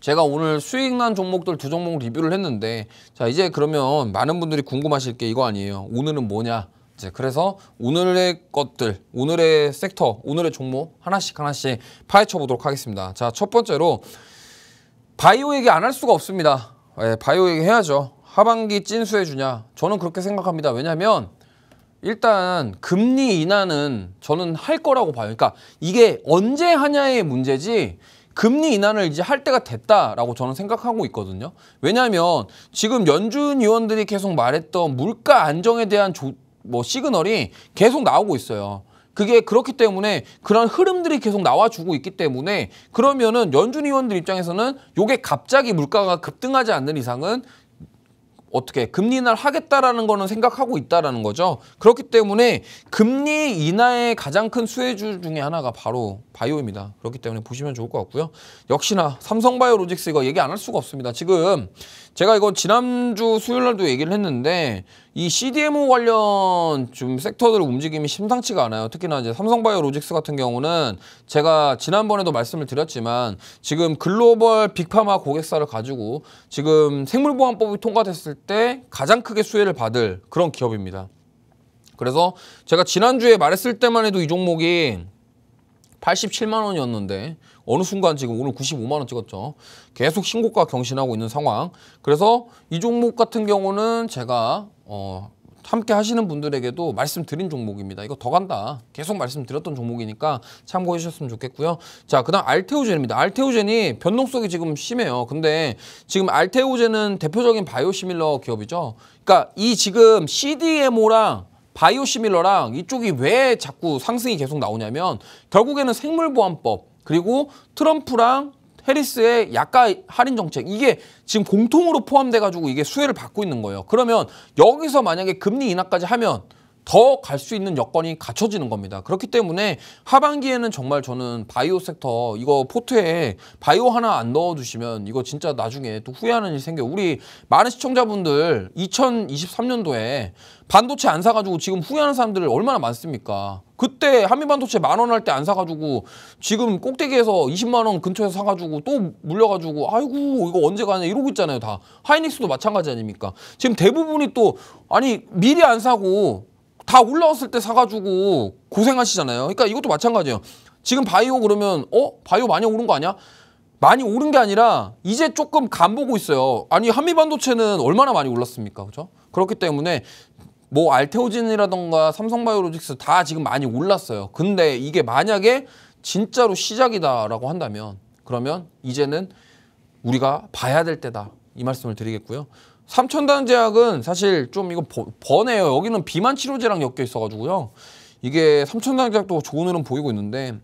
Speaker 1: 제가 오늘 수익난 종목들 두 종목 리뷰를 했는데 자 이제 그러면 많은 분들이 궁금하실 게 이거 아니에요. 오늘은 뭐냐? 이제 네, 그래서 오늘의 것들, 오늘의 섹터, 오늘의 종목 하나씩 하나씩 파헤쳐 보도록 하겠습니다. 자, 첫 번째로 바이오 얘기 안 할 수가 없습니다. 예, 바이오 얘기 해야죠. 하반기 찐수해 주냐? 저는 그렇게 생각합니다. 왜냐하면 일단 금리 인하는 저는 할 거라고 봐요. 그러니까 이게 언제 하냐의 문제지 금리 인하를 이제 할 때가 됐다라고 저는 생각하고 있거든요. 왜냐하면 지금 연준 의원들이 계속 말했던 물가 안정에 대한 조, 뭐 시그널이 계속 나오고 있어요. 그게 그렇기 때문에 그런 흐름들이 계속 나와주고 있기 때문에 그러면은 연준 의원들 입장에서는 요게 갑자기 물가가 급등하지 않는 이상은 어떻게 금리 인하를 하겠다라는 거는 생각하고 있다라는 거죠. 그렇기 때문에 금리 인하의 가장 큰 수혜주 중에 하나가 바로 바이오입니다. 그렇기 때문에 보시면 좋을 것 같고요. 역시나 삼성바이오로직스 이거 얘기 안 할 수가 없습니다. 지금 제가 이거 지난주 수요일 날도 얘기를 했는데 이 CDMO 관련 좀 섹터들 움직임이 심상치가 않아요. 특히나 이제 삼성바이오로직스 같은 경우는 제가 지난번에도 말씀을 드렸지만 지금 글로벌 빅파마 고객사를 가지고 지금 생물보안법이 통과됐을 때 가장 크게 수혜를 받을 그런 기업입니다. 그래서 제가 지난주에 말했을 때만 해도 이 종목이 87만 원이었는데 어느 순간 지금 오늘 95만 원 찍었죠. 계속 신고가 경신하고 있는 상황. 그래서 이 종목 같은 경우는 제가 어 함께 하시는 분들에게도 말씀드린 종목입니다. 이거 더 간다. 계속 말씀드렸던 종목이니까 참고해 주셨으면 좋겠고요. 자, 그다음 알테오젠입니다. 알테오젠이 변동성이 지금 심해요. 근데 지금 알테오젠은 대표적인 바이오시밀러 기업이죠. 그러니까 이 지금 CDMO랑 바이오시밀러랑 이쪽이 왜 자꾸 상승이 계속 나오냐면 결국에는 생물보안법 그리고 트럼프랑 해리스의 약가 할인 정책 이게 지금 공통으로 포함돼 가지고 이게 수혜를 받고 있는 거예요. 그러면 여기서 만약에 금리 인하까지 하면 더 갈 수 있는 여건이 갖춰지는 겁니다. 그렇기 때문에 하반기에는 정말 저는 바이오 섹터 이거 포트에 바이오 하나 안 넣어두시면 이거 진짜 나중에 또 후회하는 일이 생겨. 우리 많은 시청자분들 2023년도에 반도체 안 사가지고 지금 후회하는 사람들 얼마나 많습니까? 그때 한미반도체 만원 할 때 안 사가지고 지금 꼭대기에서 2 0만원 근처에서 사가지고 또 물려가지고 아이고 이거 언제 가냐 이러고 있잖아요 다 하이닉스도 마찬가지 아닙니까 지금 대부분이 또 아니 미리 안 사고 다 올라왔을 때 사가지고 고생하시잖아요 그러니까 이것도 마찬가지예요 지금 바이오 그러면 어 바이오 많이 오른 거 아니야 많이 오른 게 아니라 이제 조금 간 보고 있어요 아니 한미반도체는 얼마나 많이 올랐습니까 그죠 그렇기 때문에 뭐 알테오진이라던가 삼성바이오로직스 다 지금 많이 올랐어요. 근데 이게 만약에 진짜로 시작이다라고 한다면 그러면 이제는 우리가 봐야 될 때다 이 말씀을 드리겠고요. 삼천단 제약은 사실 좀 이거 번해요. 여기는 비만 치료제랑 엮여 있어가지고요. 이게 삼천단 제약도 좋은 흐름 보이고 있는데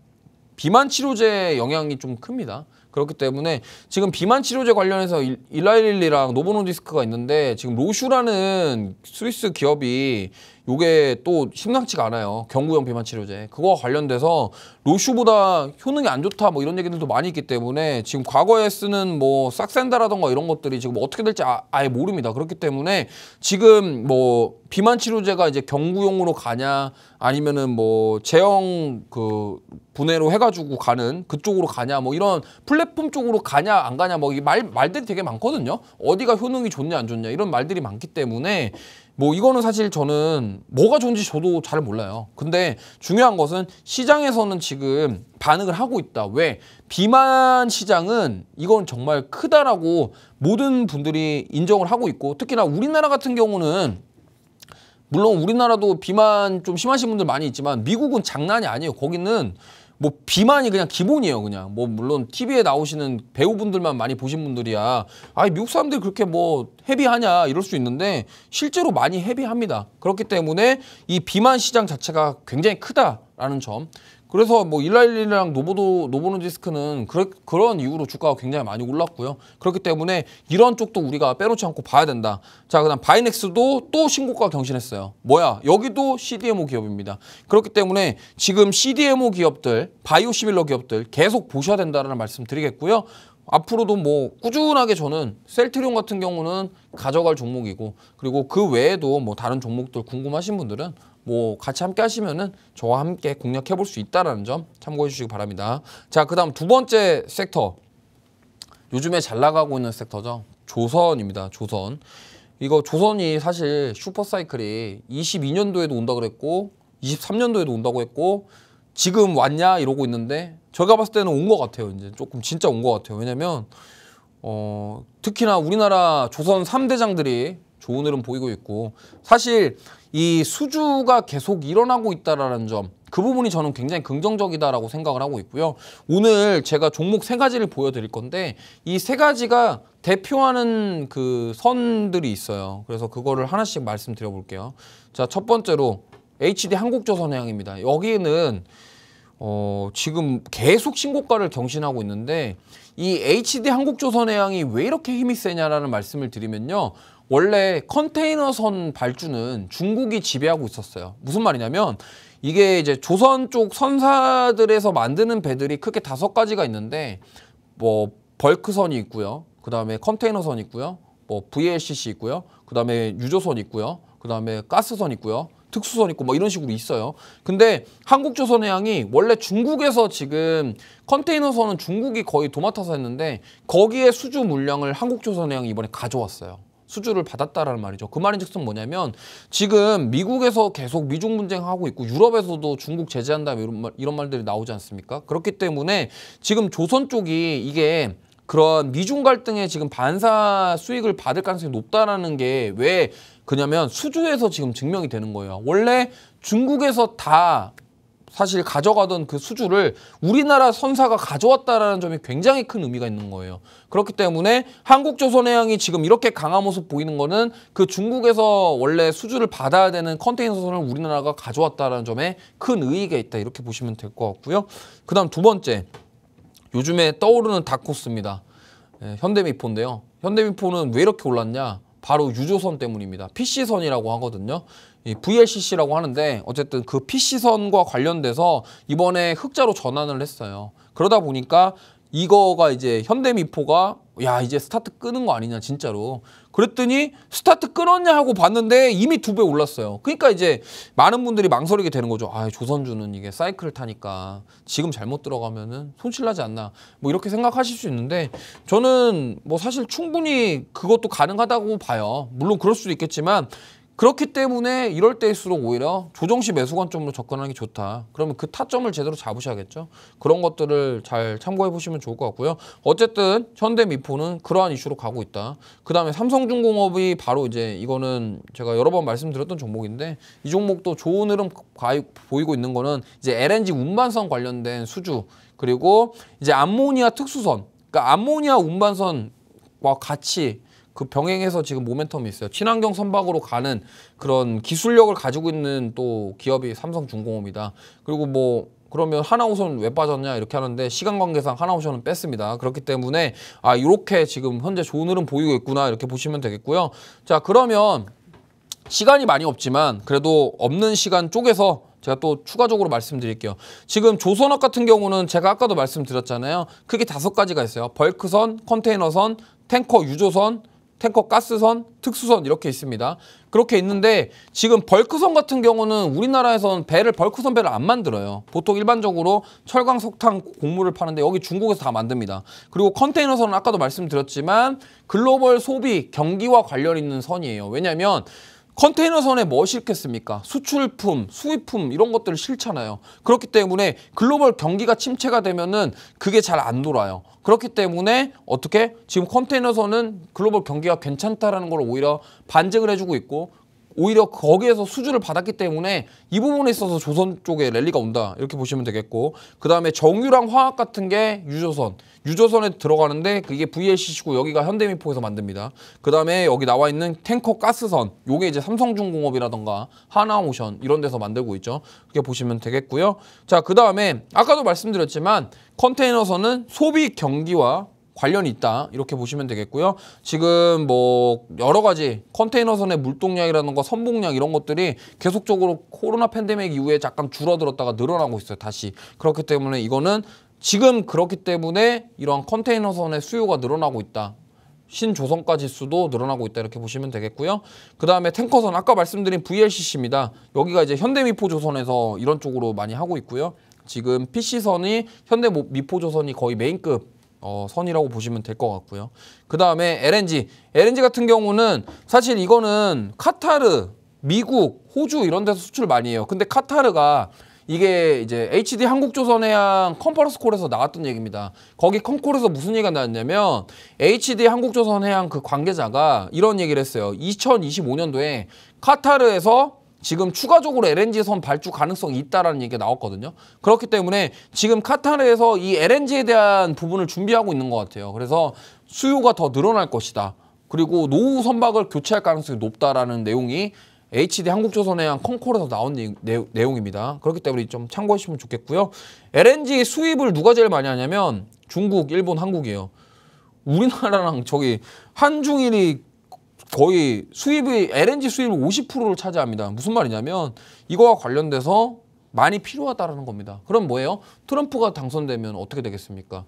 Speaker 1: 비만 치료제 영향이 좀 큽니다. 그렇기 때문에 지금 비만 치료제 관련해서 일라이릴리랑 노보노디스크가 있는데 지금 로슈라는 스위스 기업이 요게 또 심상치가 않아요. 경구형 비만 치료제. 그거와 관련돼서 로슈보다 효능이 안 좋다 뭐 이런 얘기들도 많이 있기 때문에 지금 과거에 쓰는 뭐 싹센다라던가 이런 것들이 지금 어떻게 될지 아, 아예 모릅니다. 그렇기 때문에 지금 뭐 비만 치료제가 이제 경구용으로 가냐 아니면은 뭐 제형 그 분해로 해가지고 가는 그쪽으로 가냐 뭐 이런 플랫폼 쪽으로 가냐 안 가냐 뭐 이 말 말들이 되게 많거든요. 어디가 효능이 좋냐 안 좋냐 이런 말들이 많기 때문에 뭐 이거는 사실 저는 뭐가 좋은지 저도 잘 몰라요. 근데 중요한 것은 시장에서는 지금 반응을 하고 있다. 왜? 비만 시장은 이건 정말 크다라고 모든 분들이 인정을 하고 있고 특히나 우리나라 같은 경우는 물론 우리나라도 비만 좀 심하신 분들 많이 있지만 미국은 장난이 아니에요. 거기는 뭐 비만이 그냥 기본이에요 그냥 뭐 물론 TV에 나오시는 배우분들만 많이 보신 분들이야 아 미국 사람들이 그렇게 뭐 헤비하냐 이럴 수 있는데 실제로 많이 헤비합니다 그렇기 때문에 이 비만 시장 자체가 굉장히 크다라는 점 그래서 뭐 일라일리랑 노보도 노보노디스크는 그래, 그런 이유로 주가가 굉장히 많이 올랐고요. 그렇기 때문에 이런 쪽도 우리가 빼놓지 않고 봐야 된다. 자, 그다음 바이넥스도 또 신고가 경신했어요. 뭐야? 여기도 CDMO 기업입니다. 그렇기 때문에 지금 CDMO 기업들, 바이오시밀러 기업들 계속 보셔야 된다라는 말씀 드리겠고요. 앞으로도 뭐 꾸준하게 저는 셀트리온 같은 경우는 가져갈 종목이고 그리고 그 외에도 뭐 다른 종목들 궁금하신 분들은 뭐 같이 함께 하시면은 저와 함께 공략해 볼 수 있다라는 점 참고해 주시기 바랍니다. 자, 그다음 두 번째 섹터. 요즘에 잘 나가고 있는 섹터죠. 조선입니다. 조선. 이거 조선이 사실 슈퍼사이클이 22년도에도 온다 그랬고 23년도에도 온다고 했고 지금 왔냐 이러고 있는데 제가 봤을 때는 온 것 같아요. 이제 조금 진짜 온 것 같아요. 왜냐면 어, 특히나 우리나라 조선 3대장들이 좋은 흐름 보이고 있고 사실 이 수주가 계속 일어나고 있다라는 점. 그 부분이 저는 굉장히 긍정적이다라고 생각을 하고 있고요. 오늘 제가 종목 세 가지를 보여드릴 건데 이 세 가지가 대표하는 그 선들이 있어요. 그래서 그거를 하나씩 말씀드려 볼게요. 자, 첫 번째로 HD 한국조선해양입니다. 여기는 어, 지금 계속 신고가를 경신하고 있는데 이 HD 한국조선해양이 왜 이렇게 힘이 세냐라는 말씀을 드리면요. 원래 컨테이너선 발주는 중국이 지배하고 있었어요. 무슨 말이냐면 이게 이제 조선 쪽 선사들에서 만드는 배들이 크게 다섯 가지가 있는데 뭐 벌크선이 있고요. 그다음에 컨테이너선이 있고요. 뭐 VLCC 있고요. 그다음에 유조선 있고요. 그다음에 가스선 있고요. 특수선 있고 뭐 이런 식으로 있어요. 근데 한국조선의양이 원래 중국에서 지금 컨테이너선은 중국이 거의 도맡아서 했는데 거기에 수주 물량을 한국조선의양이 이번에 가져왔어요. 수주를 받았다라는 말이죠. 그 말인즉슨 뭐냐면 지금 미국에서 계속 미중 분쟁하고 있고 유럽에서도 중국 제재한다 이런 말 이런 말들이 나오지 않습니까? 그렇기 때문에 지금 조선 쪽이 이게 그런 미중 갈등에 지금 반사 수익을 받을 가능성이 높다라는 게 왜 그냐면 수주에서 지금 증명이 되는 거예요. 원래 중국에서 다 사실 가져가던 그 수주를 우리나라 선사가 가져왔다라는 점이 굉장히 큰 의미가 있는 거예요. 그렇기 때문에 한국조선해양이 지금 이렇게 강한 모습 보이는 거는 그 중국에서 원래 수주를 받아야 되는 컨테이너선을 우리나라가 가져왔다라는 점에 큰 의의가 있다 이렇게 보시면 될 것 같고요. 그다음 두 번째 요즘에 떠오르는 다코스입니다. 예, 현대미포인데요. 현대미포는 왜 이렇게 올랐냐? 바로 유조선 때문입니다. PC선이라고 하거든요. VLCC라고 하는데 어쨌든 그 PC선과 관련돼서 이번에 흑자로 전환을 했어요. 그러다 보니까 이거가 이제 현대미포가 야 이제 스타트 끄는 거 아니냐 진짜로 그랬더니 스타트 끊었냐 하고 봤는데 이미 두 배 올랐어요. 그러니까 이제 많은 분들이 망설이게 되는 거죠. 아, 조선주는 이게 사이클을 타니까 지금 잘못 들어가면은 손실나지 않나. 뭐 이렇게 생각하실 수 있는데 저는 뭐 사실 충분히 그것도 가능하다고 봐요. 물론 그럴 수도 있겠지만 그렇기 때문에 이럴 때일수록 오히려 조정 시 매수 관점으로 접근하는 게 좋다. 그러면 그 타점을 제대로 잡으셔야겠죠. 그런 것들을 잘 참고해 보시면 좋을 것 같고요. 어쨌든 현대미포는 그러한 이슈로 가고 있다. 그 다음에 삼성중공업이 바로 이제 이거는 제가 여러 번 말씀드렸던 종목인데 이 종목도 좋은 흐름 보이고 있는 거는 이제 LNG 운반선 관련된 수주 그리고 이제 암모니아 특수선 그러니까 암모니아 운반선과 같이 그 병행해서 지금 모멘텀이 있어요. 친환경 선박으로 가는 그런 기술력을 가지고 있는 또 기업이 삼성중공업이다. 그리고 뭐 그러면 하나우선 왜 빠졌냐 이렇게 하는데 시간 관계상 하나우선은 뺐습니다. 그렇기 때문에 아 이렇게 지금 현재 좋은 흐름 보이고 있구나 이렇게 보시면 되겠고요. 자 그러면 시간이 많이 없지만 그래도 없는 시간 쪼개서 제가 또 추가적으로 말씀드릴게요. 지금 조선업 같은 경우는 제가 아까도 말씀드렸잖아요. 크게 다섯 가지가 있어요. 벌크선, 컨테이너선, 탱커 유조선, 탱커 가스선, 특수선 이렇게 있습니다. 그렇게 있는데 지금 벌크선 같은 경우는 우리나라에선 배를 벌크선 배를 안 만들어요. 보통 일반적으로 철강, 석탄, 곡물을 파는데 여기 중국에서 다 만듭니다. 그리고 컨테이너선은 아까도 말씀드렸지만 글로벌 소비, 경기와 관련 있는 선이에요. 왜냐하면 컨테이너선에 뭐 실겠습니까? 수출품, 수입품 이런 것들을 실잖아요. 그렇기 때문에 글로벌 경기가 침체가 되면은 그게 잘 안 돌아요. 그렇기 때문에 어떻게 지금 컨테이너선은 글로벌 경기가 괜찮다라는 걸 오히려 반증을 해주고 있고 오히려 거기에서 수주를 받았기 때문에 이 부분에 있어서 조선 쪽에 랠리가 온다 이렇게 보시면 되겠고 그 다음에 정유랑 화학 같은 게 유조선 유조선에 들어가는데 그게 VLCC고 여기가 현대미포에서 만듭니다 그 다음에 여기 나와 있는 탱커 가스선 요게 이제 삼성중공업이라던가 하나오션 이런 데서 만들고 있죠 그게 보시면 되겠고요 자 그 다음에 아까도 말씀드렸지만 컨테이너선은 소비 경기와 관련이 있다 이렇게 보시면 되겠고요 지금 뭐 여러 가지 컨테이너선의 물동량이라는 거 선봉량 이런 것들이 계속적으로 코로나 팬데믹 이후에 잠깐 줄어들었다가 늘어나고 있어요 다시 그렇기 때문에 이거는 지금 그렇기 때문에 이러한 컨테이너선의 수요가 늘어나고 있다 신조선까지 수도 늘어나고 있다 이렇게 보시면 되겠고요. 그 다음에 탱커선 아까 말씀드린 VLCC입니다. 여기가 이제 현대미포조선에서 이런 쪽으로 많이 하고 있고요. 지금 PC선이 현대미포조선이 거의 메인급 어, 선이라고 보시면 될 것 같고요. 그 다음에 LNG. LNG 같은 경우는 사실 이거는 카타르, 미국, 호주 이런 데서 수출 많이 해요. 근데 카타르가 이게 이제 HD 한국조선해양 컨퍼런스 콜에서 나왔던 얘기입니다. 거기 컨콜에서 무슨 얘기가 나왔냐면 HD 한국조선해양 그 관계자가 이런 얘기를 했어요. 2025년도에 카타르에서 지금 추가적으로 LNG선 발주 가능성이 있다라는 얘기가 나왔거든요. 그렇기 때문에 지금 카타르에서 이 LNG에 대한 부분을 준비하고 있는 것 같아요. 그래서 수요가 더 늘어날 것이다. 그리고 노후 선박을 교체할 가능성이 높다라는 내용이 HD 한국조선의 한 콩콜에서 나온 내, 용입니다 그렇기 때문에 좀 참고하시면 좋겠고요. LNG 수입을 누가 제일 많이 하냐면 중국, 일본, 한국이에요. 우리나라랑 저기 한중일이 거의 수입의 LNG 수입의 50%를 차지합니다. 무슨 말이냐면 이거와 관련돼서 많이 필요하다는 겁니다. 그럼 뭐예요? 트럼프가 당선되면 어떻게 되겠습니까?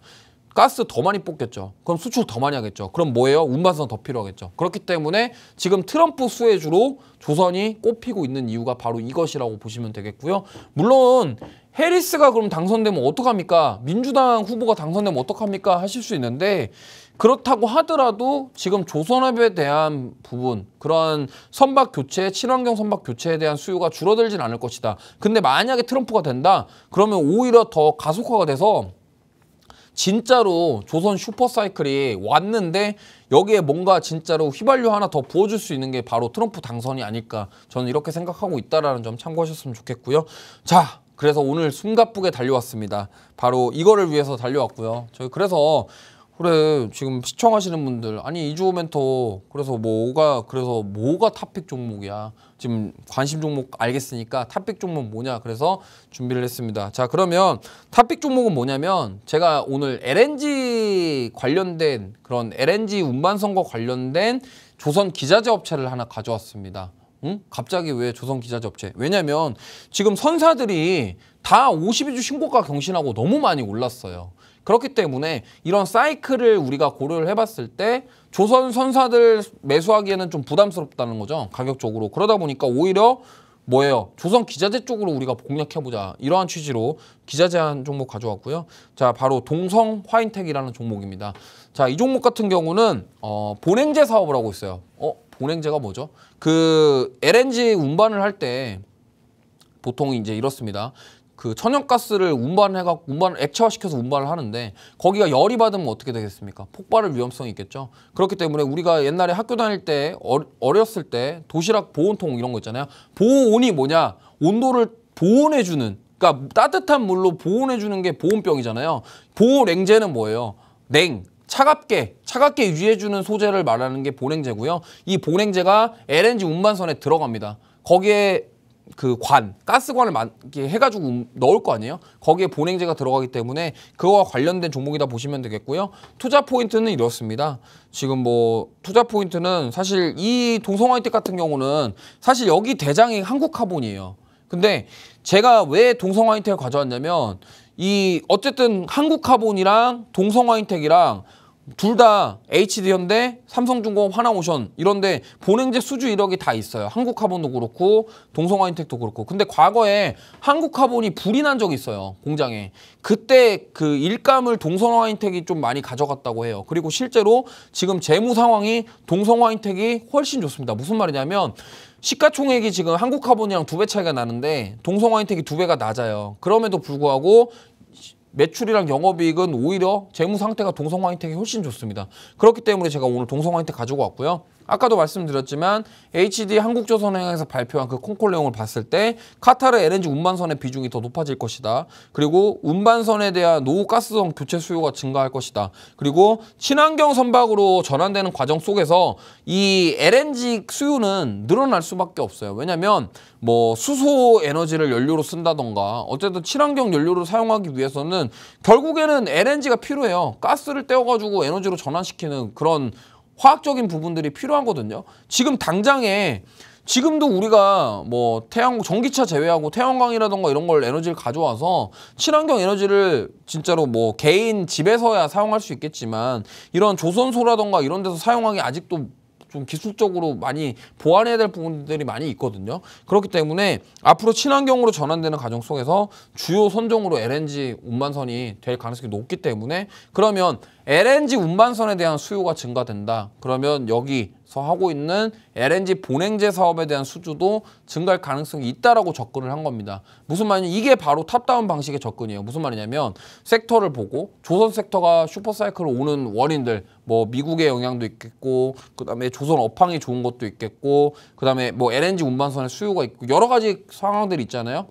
Speaker 1: 가스 더 많이 뽑겠죠. 그럼 수출 더 많이 하겠죠. 그럼 뭐예요? 운반선 더 필요하겠죠. 그렇기 때문에 지금 트럼프 수혜주로 조선이 꼽히고 있는 이유가 바로 이것이라고 보시면 되겠고요. 물론 해리스가 그럼 당선되면 어떡합니까? 민주당 후보가 당선되면 어떡합니까? 하실 수 있는데 그렇다고 하더라도 지금 조선업에 대한 부분 그런 선박 교체, 친환경 선박 교체에 대한 수요가 줄어들진 않을 것이다. 근데 만약에 트럼프가 된다? 그러면 오히려 더 가속화가 돼서 진짜로 조선 슈퍼사이클이 왔는데 여기에 뭔가 진짜로 휘발유 하나 더 부어줄 수 있는 게 바로 트럼프 당선이 아닐까 저는 이렇게 생각하고 있다라는 점 참고하셨으면 좋겠고요. 자 그래서 오늘 숨가쁘게 달려왔습니다. 바로 이거를 위해서 달려왔고요. 저 그래서 그래 지금 시청하시는 분들 아니 이주호 멘토 그래서 뭐가 그래서 뭐가 탑픽 종목이야 지금 관심 종목 알겠으니까 탑픽 종목 뭐냐 그래서 준비를 했습니다 자 그러면 탑픽 종목은 뭐냐면 제가 오늘 LNG 관련된 그런 LNG 운반선과 관련된 조선 기자재 업체를 하나 가져왔습니다 응? 갑자기 왜 조선 기자재 업체 왜냐면 지금 선사들이 다 52주 신고가 경신하고 너무 많이 올랐어요 그렇기 때문에 이런 사이클을 우리가 고려를 해봤을 때 조선 선사들 매수하기에는 좀 부담스럽다는 거죠. 가격적으로. 그러다 보니까 오히려 뭐예요? 조선 기자재 쪽으로 우리가 공략해보자. 이러한 취지로 기자재 한 종목 가져왔고요. 자, 바로 동성 화인텍이라는 종목입니다. 자, 이 종목 같은 경우는 어, 본행재 사업을 하고 있어요. 어? 본행재가 뭐죠? 그 LNG 운반을 할 때 보통 이제 이렇습니다. 그 천연가스를 운반해갖고 운반 액체화시켜서 운반을 하는데 거기가 열이 받으면 어떻게 되겠습니까? 폭발을 위험성이 있겠죠. 그렇기 때문에 우리가 옛날에 학교 다닐 때 어렸을 때 도시락 보온통 이런 거 있잖아요. 보온이 뭐냐? 온도를 보온해주는 그러니까 따뜻한 물로 보온해주는 게 보온병이잖아요. 보냉제는 온 뭐예요? 냉, 차갑게 차갑게 유지해주는 소재를 말하는 게 보냉제고요. 이 보냉제가 LNG 운반선에 들어갑니다. 거기에 그 관, 가스관을 만, 이렇게 해가지고 음, 넣을 거 아니에요? 거기에 본행제가 들어가기 때문에 그와 관련된 종목이다 보시면 되겠고요. 투자 포인트는 이렇습니다. 지금 뭐 투자 포인트는 사실 이 동성화이텍 같은 경우는 사실 여기 대장이 한국카본이에요. 근데 제가 왜 동성화인텍을 가져왔냐면 이 어쨌든 한국카본이랑 동성화인텍이랑 둘다 HD 현대, 삼성중공업, 하나오션 이런데 본행제 수주 이력이 다 있어요. 한국카본도 그렇고 동성화인텍도 그렇고. 근데 과거에 한국카본이 불이 난 적이 있어요. 공장에. 그때 그 일감을 동성화인텍이 좀 많이 가져갔다고 해요. 그리고 실제로 지금 재무 상황이 동성화인텍이 훨씬 좋습니다. 무슨 말이냐면 시가총액이 지금 한국카본이랑 두 배 차이가 나는데 동성화인텍이 두 배가 낮아요. 그럼에도 불구하고 매출이랑 영업이익은 오히려 재무 상태가 동성화 혜택이 훨씬 좋습니다. 그렇기 때문에 제가 오늘 동성화 혜택 가지고 왔고요. 아까도 말씀드렸지만 HD 한국조선행에서 발표한 그 콩콜 내용을 봤을 때 카타르 LNG 운반선의 비중이 더 높아질 것이다. 그리고 운반선에 대한 노후 가스성 교체 수요가 증가할 것이다. 그리고 친환경 선박으로 전환되는 과정 속에서 이 LNG 수요는 늘어날 수밖에 없어요. 왜냐하면 뭐 수소 에너지를 연료로 쓴다던가 어쨌든 친환경 연료를 사용하기 위해서는 결국에는 LNG가 필요해요. 가스를 떼어가지고 에너지로 전환시키는 그런 화학적인 부분들이 필요하거든요. 지금 당장에 지금도 우리가 뭐 태양 전기차 제외하고 태양광이라던가 이런 걸 에너지를 가져와서 친환경 에너지를 진짜로 뭐 개인 집에서야 사용할 수 있겠지만 이런 조선소라던가 이런 데서 사용하기 아직도 좀 기술적으로 많이 보완해야 될 부분들이 많이 있거든요. 그렇기 때문에 앞으로 친환경으로 전환되는 과정 속에서 주요 선종으로 LNG 운반선이 될 가능성이 높기 때문에 그러면 LNG 운반선에 대한 수요가 증가된다. 그러면 여기 하고 있는 LNG 보냉제 사업에 대한 수주도 증가할 가능성이 있다라고 접근을 한 겁니다. 무슨 말이냐 이게 바로 탑다운 방식의 접근이에요. 무슨 말이냐면 섹터를 보고 조선 섹터가 슈퍼사이클로 오는 원인들 뭐 미국의 영향도 있겠고 그다음에 조선 업황이 좋은 것도 있겠고 그다음에 뭐 LNG 운반선의 수요가 있고 여러 가지 상황들이 있잖아요.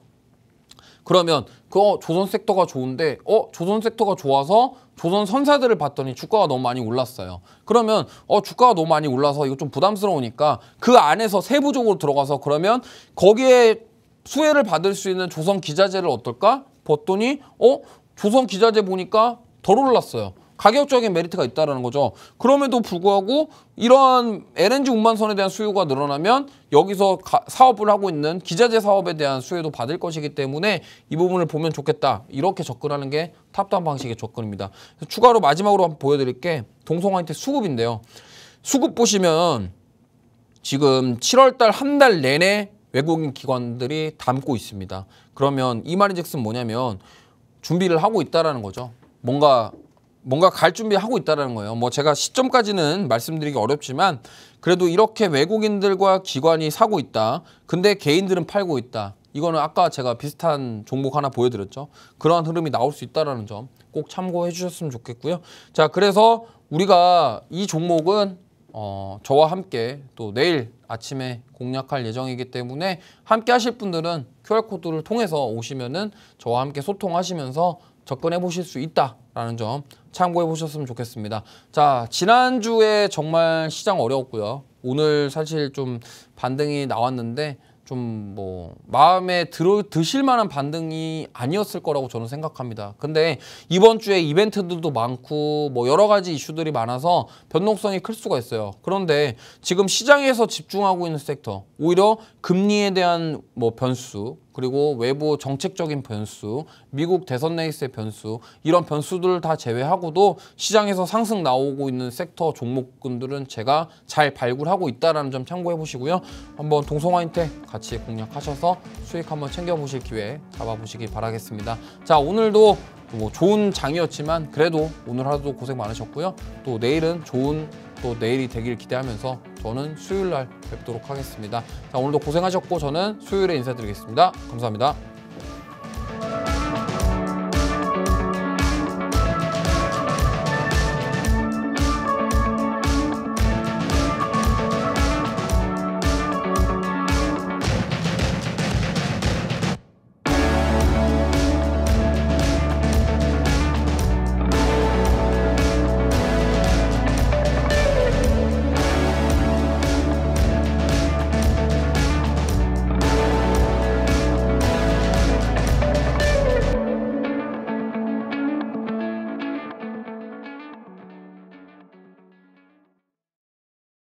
Speaker 1: 그러면 그 어, 조선 섹터가 좋은데 어 조선 섹터가 좋아서 조선 선사들을 봤더니 주가가 너무 많이 올랐어요. 그러면 어 주가가 너무 많이 올라서 이거 좀 부담스러우니까 그 안에서 세부적으로 들어가서 그러면 거기에 수혜를 받을 수 있는 조선 기자재를 어떨까? 봤더니 어 조선 기자재 보니까 덜 올랐어요. 가격적인 메리트가 있다는 거죠. 그럼에도 불구하고 이러한 LNG 운반선에 대한 수요가 늘어나면 여기서 가, 사업을 하고 있는 기자재 사업에 대한 수요도 받을 것이기 때문에 이 부분을 보면 좋겠다. 이렇게 접근하는 게 탑다운 방식의 접근입니다. 추가로 마지막으로 한번 보여드릴 게동성화한테 수급인데요. 수급 보시면 지금 7월달 한 달 내내 외국인 기관들이 담고 있습니다. 그러면 이 말인즉슨 뭐냐면 준비를 하고 있다라는 거죠. 뭔가 뭔가 갈 준비하고 있다는 거예요. 뭐 제가 시점까지는 말씀드리기 어렵지만 그래도 이렇게 외국인들과 기관이 사고 있다. 근데 개인들은 팔고 있다. 이거는 아까 제가 비슷한 종목 하나 보여드렸죠. 그러한 흐름이 나올 수 있다는 점 꼭 참고해 주셨으면 좋겠고요. 자 그래서 우리가 이 종목은 어, 저와 함께 또 내일 아침에 공략할 예정이기 때문에 함께 하실 분들은 QR코드를 통해서 오시면은 저와 함께 소통하시면서 접근해 보실 수 있다라는 점 참고해 보셨으면 좋겠습니다. 자, 지난주에 정말 시장 어려웠고요. 오늘 사실 좀 반등이 나왔는데 좀 뭐 마음에 들어 드실 만한 반등이 아니었을 거라고 저는 생각합니다. 근데 이번 주에 이벤트들도 많고 뭐 여러 가지 이슈들이 많아서 변동성이 클 수가 있어요. 그런데 지금 시장에서 집중하고 있는 섹터 오히려 금리에 대한 뭐 변수 그리고 외부 정책적인 변수, 미국 대선 레이스의 변수 이런 변수들을 다 제외하고도 시장에서 상승 나오고 있는 섹터 종목군들은 제가 잘 발굴하고 있다는 점 참고해 보시고요. 한번 동성화인테 같이 공략하셔서 수익 한번 챙겨보실 기회 잡아보시기 바라겠습니다. 자 오늘도 뭐 좋은 장이었지만 그래도 오늘 하루도 고생 많으셨고요. 또 내일은 좋은 또 내일이 되길 기대하면서 저는 수요일 날 뵙도록 하겠습니다. 자, 오늘도 고생하셨고 저는 수요일에 인사드리겠습니다. 감사합니다.